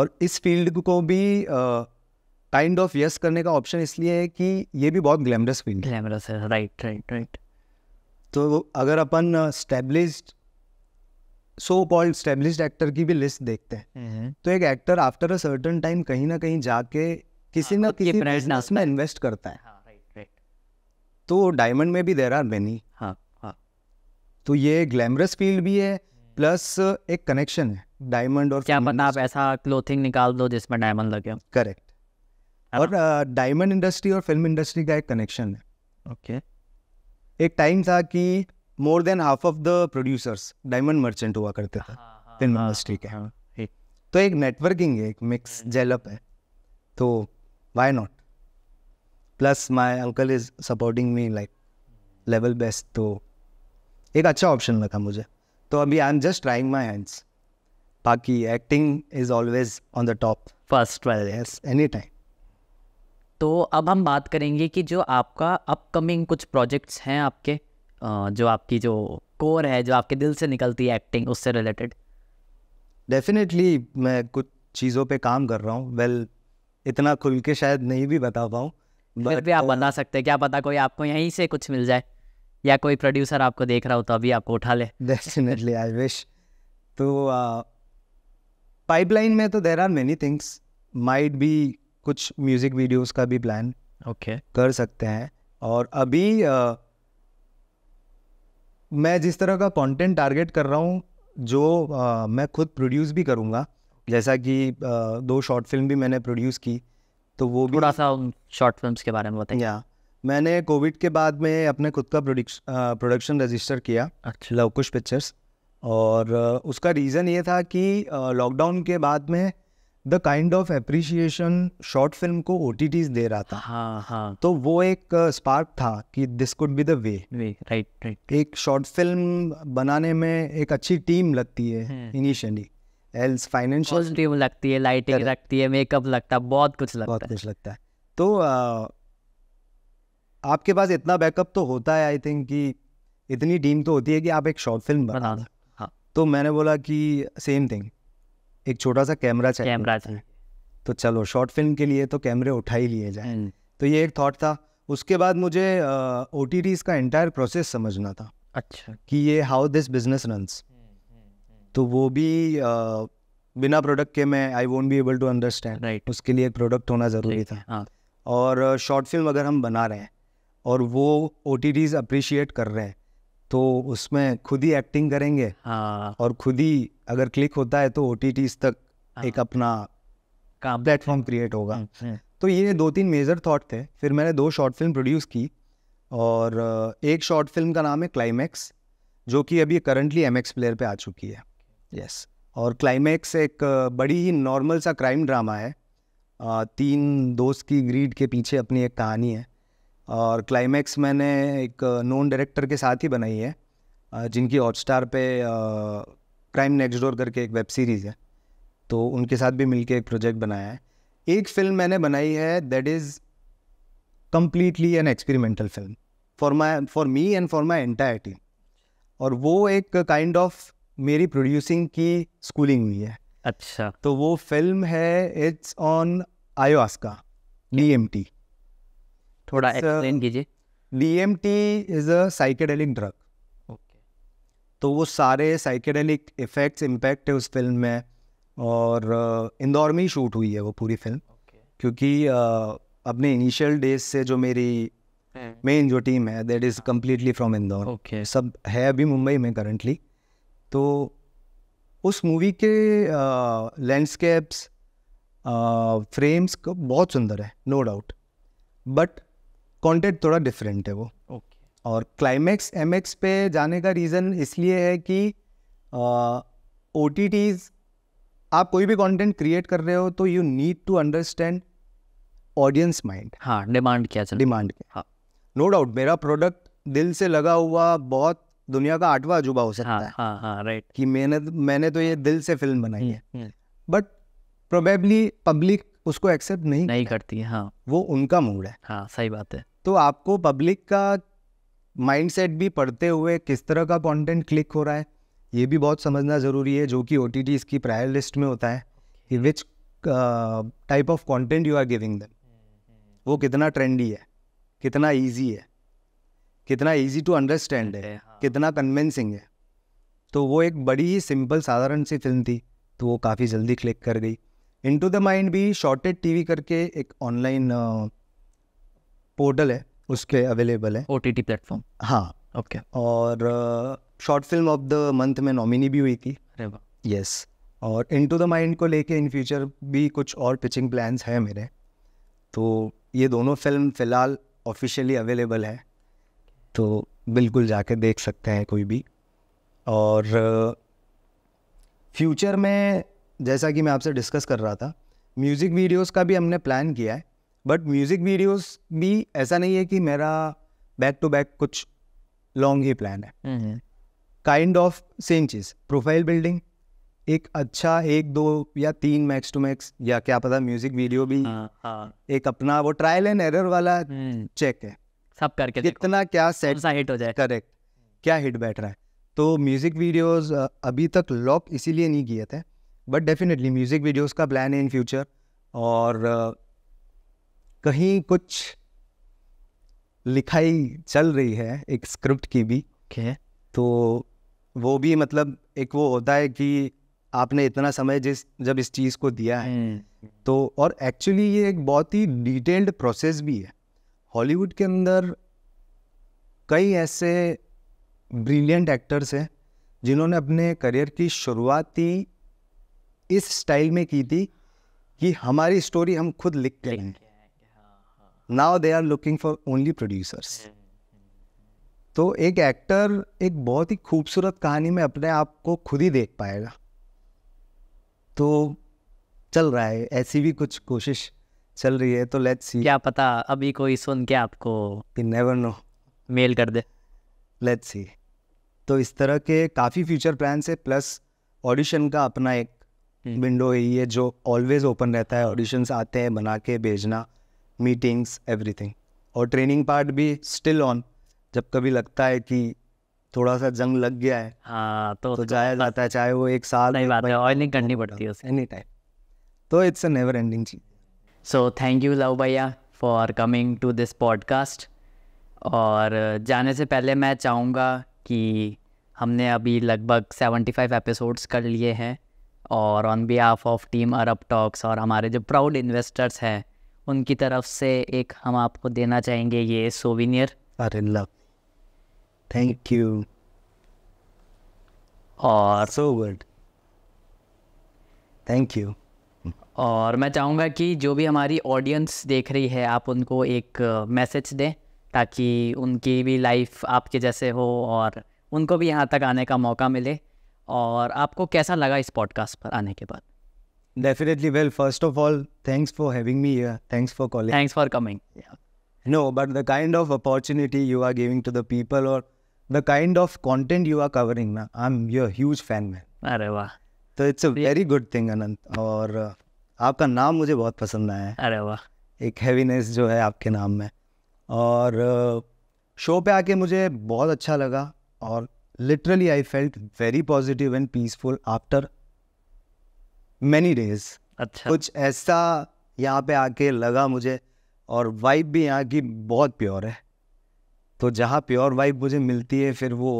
S1: और इस फील्ड को भी काइंड ऑफ यस करने का ऑप्शन इसलिए है कि ये भी बहुत ग्लैमरस फील्ड ग्लैमरस है राइट राइट राइट तो अगर अपन established so called established actor की भी लिस्ट देखते हैं mm-hmm। तो एक actor after a certain time कहीं ना कहीं जाके किसी हाँ, ना किसी बिजनेस में इन्वेस्ट करता है तो डायमंड में भी देर आर मैनी हाँ हाँ तो ये ग्लैमरस फील्ड भी है प्लस एक कनेक्शन है डायमंड और क्या मतलब
S2: आप ऐसा क्लोथिंग निकाल दो जिसमें डायमंड लगे
S1: करेक्ट और डायमंड इंडस्ट्री और फिल्म इंडस्ट्री का एक कनेक्शन है ओके okay. एक टाइम था कि more than half of the producers diamond merchant हुआ करते थे फिल्म हाँ, इंडस्ट्री हाँ, हाँ, के तो एक नेटवर्किंग है एक मिक्स हम्म। जेलअप है तो why not plus my uncle is supporting me like level best तो एक अच्छा ऑप्शन लगा मुझे तो अभी I am just trying my hands बाकी acting is always on the top first yes any time
S2: तो अब हम बात करेंगे कि जो आपका अपकमिंग कुछ प्रोजेक्ट्स हैं आपके जो आपकी जो कोर है जो आपके दिल से निकलती है एक्टिंग उससे रिलेटेड
S1: डेफिनेटली मैं कुछ चीज़ों पे काम कर रहा हूँ वेल well, इतना खुल के शायद नहीं भी बता पाऊँ
S2: फिर भी आप uh, बना सकते हैं क्या पता कोई आपको यहीं से कुछ मिल जाए या कोई प्रोड्यूसर आपको देख रहा हो तो अभी आपको उठा ले
S1: डेफिनेटली आई विश तो पाइपलाइन uh, में तो there are many things might भी कुछ म्यूज़िक वीडियोस का भी प्लान ओके okay. कर सकते हैं और अभी uh, मैं जिस तरह का कंटेंट टारगेट कर रहा हूँ जो uh, मैं खुद प्रोड्यूस भी करूँगा जैसा कि uh, दो शॉर्ट फिल्म भी मैंने प्रोड्यूस की तो वो थोड़ा
S2: सा शॉर्ट फिल्म के बारे में बताइए या
S1: मैंने कोविड के बाद में अपने खुद का प्रोडक्शन रजिस्टर किया अच्छा लवकुश पिक्चर्स और उसका रीज़न ये था कि लॉकडाउन के बाद में the kind of appreciation short film को ओ दे रहा था हाँ हाँ तो वो एक स्पार्क था कि this could be the way right right एक शॉर्ट फिल्म बनाने में एक अच्छी टीम लगती है इनिशियली एल्स फाइनेंशियल
S2: पॉजिटिव लगती है लाइटिंग लगती है मेकअप लगता है बहुत कुछ लगता बहुत है कुछ लगता है
S1: तो आ, आपके पास इतना बैकअप तो होता है आई थिंक कि इतनी टीम तो होती है कि आप एक शॉर्ट फिल्म बना हाँ तो मैंने बोला कि सेम थिंग एक छोटा सा कैमरा चाहिए कैमरा चाहिए तो चलो शॉर्ट फिल्म के लिए तो कैमरे उठा ही लिए जाए हम्म। तो ये एक थॉट था उसके बाद मुझे ओ का एंटायर प्रोसेस समझना था अच्छा कि ये हाउ दिस बिजनेस रनस तो वो भी बिना प्रोडक्ट के मैं I won't be able to understand right उसके लिए एक प्रोडक्ट होना ज़रूरी था हाँ. और शॉर्ट फिल्म अगर हम बना रहे हैं और वो ओ टी टीज अप्रिशिएट कर रहे हैं तो उसमें खुद ही एक्टिंग करेंगे हाँ. और खुद ही अगर क्लिक होता है तो ओ टी टीज तक हाँ. एक अपना काम प्लेटफॉर्म क्रिएट होगा हम्म, हम्म. तो ये दो तीन मेजर थॉट थे फिर मैंने दो शॉर्ट फिल्म प्रोड्यूस की और एक शॉर्ट फिल्म का नाम है क्लाइमैक्स जो कि अभी करंटली एम एक्स प्लेयर पे आ चुकी है यस और क्लाइमैक्स एक बड़ी ही नॉर्मल सा क्राइम ड्रामा है तीन दोस्त की ग्रीड के पीछे अपनी एक कहानी है और क्लाइमैक्स मैंने एक नॉन डायरेक्टर के साथ ही बनाई है जिनकी हॉटस्टार पे क्राइम नेक्स्ट डोर करके एक वेब सीरीज़ है तो उनके साथ भी मिलके एक प्रोजेक्ट बनाया है एक फ़िल्म मैंने बनाई है that is completely an experimental film for my for me and for my entire team और वो एक काइंड ऑफ मेरी प्रोड्यूसिंग की स्कूलिंग हुई है अच्छा तो वो फिल्म है it's on ayahuasca D M T थोड़ा एक्सप्लेन कीजिए D M T is a psychedelic drug तो वो सारे साइकेडेलिक इफेक्ट्स इम्पैक्ट है उस फिल्म में और uh, इंदौर में ही शूट हुई है वो पूरी फिल्म क्योंकि uh, अपने इनिशियल डेज से जो मेरी मेन hmm. जो टीम है that is completely from Indore सब है अभी मुंबई में करंटली तो उस मूवी के लैंडस्केप्स फ्रेम्स को बहुत सुंदर है नो डाउट बट कॉन्टेंट थोड़ा डिफरेंट है वो okay. और क्लाइमैक्स एम पे जाने का रीज़न इसलिए है कि ओ uh, आप कोई भी कंटेंट क्रिएट कर रहे हो तो you need to understand audience mind हाँ डिमांड क्या चल डिमांड क्या हाँ नो no डाउट मेरा प्रोडक्ट दिल से लगा हुआ बहुत दुनिया का आठवा अजूबा हो सकता हाँ, है हाँ, हाँ, राइट कि मैंने मैंने तो ये दिल से फिल्म बनाई हम्म, है बट प्रोबेबली पब्लिक उसको एक्सेप्ट नहीं नहीं करती है हाँ वो उनका मूड है
S2: हाँ सही बात है
S1: तो आपको पब्लिक का माइंडसेट भी पढ़ते हुए किस तरह का कंटेंट क्लिक हो रहा है ये भी बहुत समझना ज़रूरी है जो कि ओ टी की प्रायर लिस्ट में होता है कि which type of content you are giving दम वो कितना ट्रेंडी है कितना इजी है कितना इजी टू अंडरस्टैंड है हाँ। कितना कन्विंसिंग है तो वो एक बड़ी ही सिंपल साधारण सी फिल्म थी तो वो काफ़ी जल्दी क्लिक कर गई इन टू द माइंड भी शॉर्टेड वी करके एक ऑनलाइन पोर्टल है उस पर अवेलेबल है
S2: ओ टी टी प्लेटफॉर्म
S1: हाँ ओके और short film of the month में नॉमिनी भी हुई थी यस और इन टू द माइंड को लेके इन फ्यूचर भी कुछ और पिचिंग प्लान्स हैं मेरे तो ये दोनों फिल्म फ़िलहाल ऑफिशियली अवेलेबल है तो बिल्कुल जाके देख सकते हैं कोई भी और फ्यूचर में जैसा कि मैं आपसे डिस्कस कर रहा था म्यूज़िक वीडियोस का भी हमने प्लान किया है बट म्यूज़िक वीडियोस भी ऐसा नहीं है कि मेरा बैक टू बैक कुछ लॉन्ग ही प्लान है hmm, hmm. Kind of same चीज़ प्रोफाइल बिल्डिंग एक अच्छा एक दो या तीन मैक्स टू मैक्स या क्या पता म्यूज़िक वीडियो भी हाँ, हाँ. एक अपना वो ट्रायल एंड एरर वाला चेक हम्म। है सब करके कितना क्या सेट सा हिट हो जाए करेक्ट क्या हिट बैठ रहा है तो म्यूज़िक वीडियोस अभी तक लॉक इसीलिए नहीं किए थे बट डेफिनेटली म्यूज़िक वीडियोस का प्लान है इन फ्यूचर और कहीं कुछ लिखाई चल रही है एक स्क्रिप्ट की भी okay. तो वो भी मतलब एक वो होता है कि आपने इतना समय जिस जब इस चीज़ को दिया है hmm. तो और एक्चुअली ये एक बहुत ही डिटेल्ड प्रोसेस भी है हॉलीवुड के अंदर कई ऐसे ब्रिलियंट एक्टर्स हैं जिन्होंने अपने करियर की शुरुआत ही इस स्टाइल में की थी कि हमारी स्टोरी हम खुद लिख के हैं now they are looking for only producers तो हम्म। एक एक्टर एक बहुत ही खूबसूरत कहानी में अपने आप को खुद ही देख पाएगा तो चल रहा है ऐसी भी कुछ कोशिश चल रही है तो लेट्स सी
S2: क्या पता अभी कोई
S1: सुन के आपको नेवर नो मेल कर दे लेट्स सी तो इस तरह के काफ़ी फ्यूचर प्लान है प्लस ऑडिशन का अपना एक विंडो हम्म। यही है जो ऑलवेज ओपन रहता है ऑडिशंस आते हैं बना के भेजना मीटिंग्स एवरीथिंग और ट्रेनिंग पार्ट भी स्टिल ऑन जब कभी लगता है कि थोड़ा सा जंग
S2: लग गया है हाँ तो, तो जाया जाता है चाहे वो एक साल नहीं बात है ऑयलिंग करनी पड़ती है एनी टाइम तो इट्स अ नेवर एंडिंग चीज सो थैंक यू लव भैया for coming to this podcast और uh, जाने से पहले मैं चाहूँगा कि हमने अभी लगभग सेवेंटी फाइव एपिसोड्स कर लिए हैं और ऑन बिहाफ ऑफ टीम अरब टॉक्स और हमारे जो प्राउड इन्वेस्टर्स हैं उनकी तरफ से एक हम आपको देना चाहेंगे ये सोविनियर अरे लव थैंक यू और सो गुड थैंक यू और मैं चाहूँगा कि जो भी हमारी ऑडियंस देख रही है आप उनको एक मैसेज uh, दें ताकि उनकी भी लाइफ आपके जैसे हो और उनको भी यहाँ तक आने का मौका मिले और आपको कैसा लगा इस पॉडकास्ट पर आने के बाद
S1: definitely well first of all thanks for having me here thanks for calling
S2: thanks for coming
S1: no but the kind of opportunity you are giving to the people और the kind of content you are covering ना I am your huge fan man अरे वाह तो it's a very good thing Anant और uh, आपका नाम मुझे बहुत पसंद आया है अरे वाह एक हैवीनेस जो है आपके नाम में और शो पे आके मुझे बहुत अच्छा लगा और literally I felt very positive and peaceful after many days अच्छा कुछ ऐसा यहाँ पे आके लगा मुझे और वाइब भी यहाँ की बहुत प्योर है तो जहाँ प्योर वाइब मुझे मिलती है फिर वो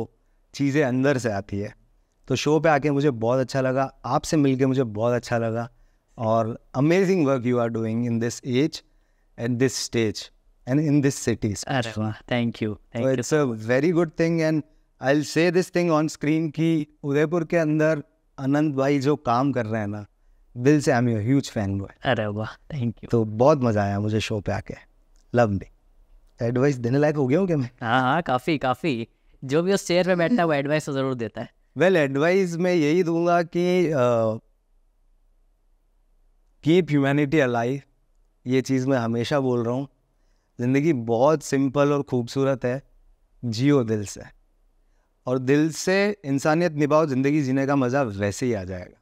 S1: चीज़ें अंदर से आती है तो शो पे आके मुझे बहुत अच्छा लगा आपसे मिलके मुझे बहुत अच्छा लगा और amazing work you are doing in this age and this stage and in this city thank you it's a very good thing and I will say this thing on screen कि उदयपुर के अंदर अनंत भाई जो काम कर रहे हैं ना दिल से I am your huge fan boy अरे वाह थैंक यू तो बहुत मजा आया मुझे शो पे आके लव मी एडवाइस देने लायक हो गया हूँ क्या मैं
S2: हाँ हाँ काफ़ी काफ़ी जो भी उस चेयर पे बैठता है वो एडवाइस तो जरूर देता है
S1: वेल well, एडवाइस मैं यही दूंगा कि कीप ह्यूमैनिटी अलाइव ये चीज़ मैं हमेशा बोल रहा हूँ ज़िंदगी बहुत सिंपल और ख़ूबसूरत है जियो दिल से और दिल से इंसानियत निभाओ ज़िंदगी जीने का मज़ा वैसे ही आ जाएगा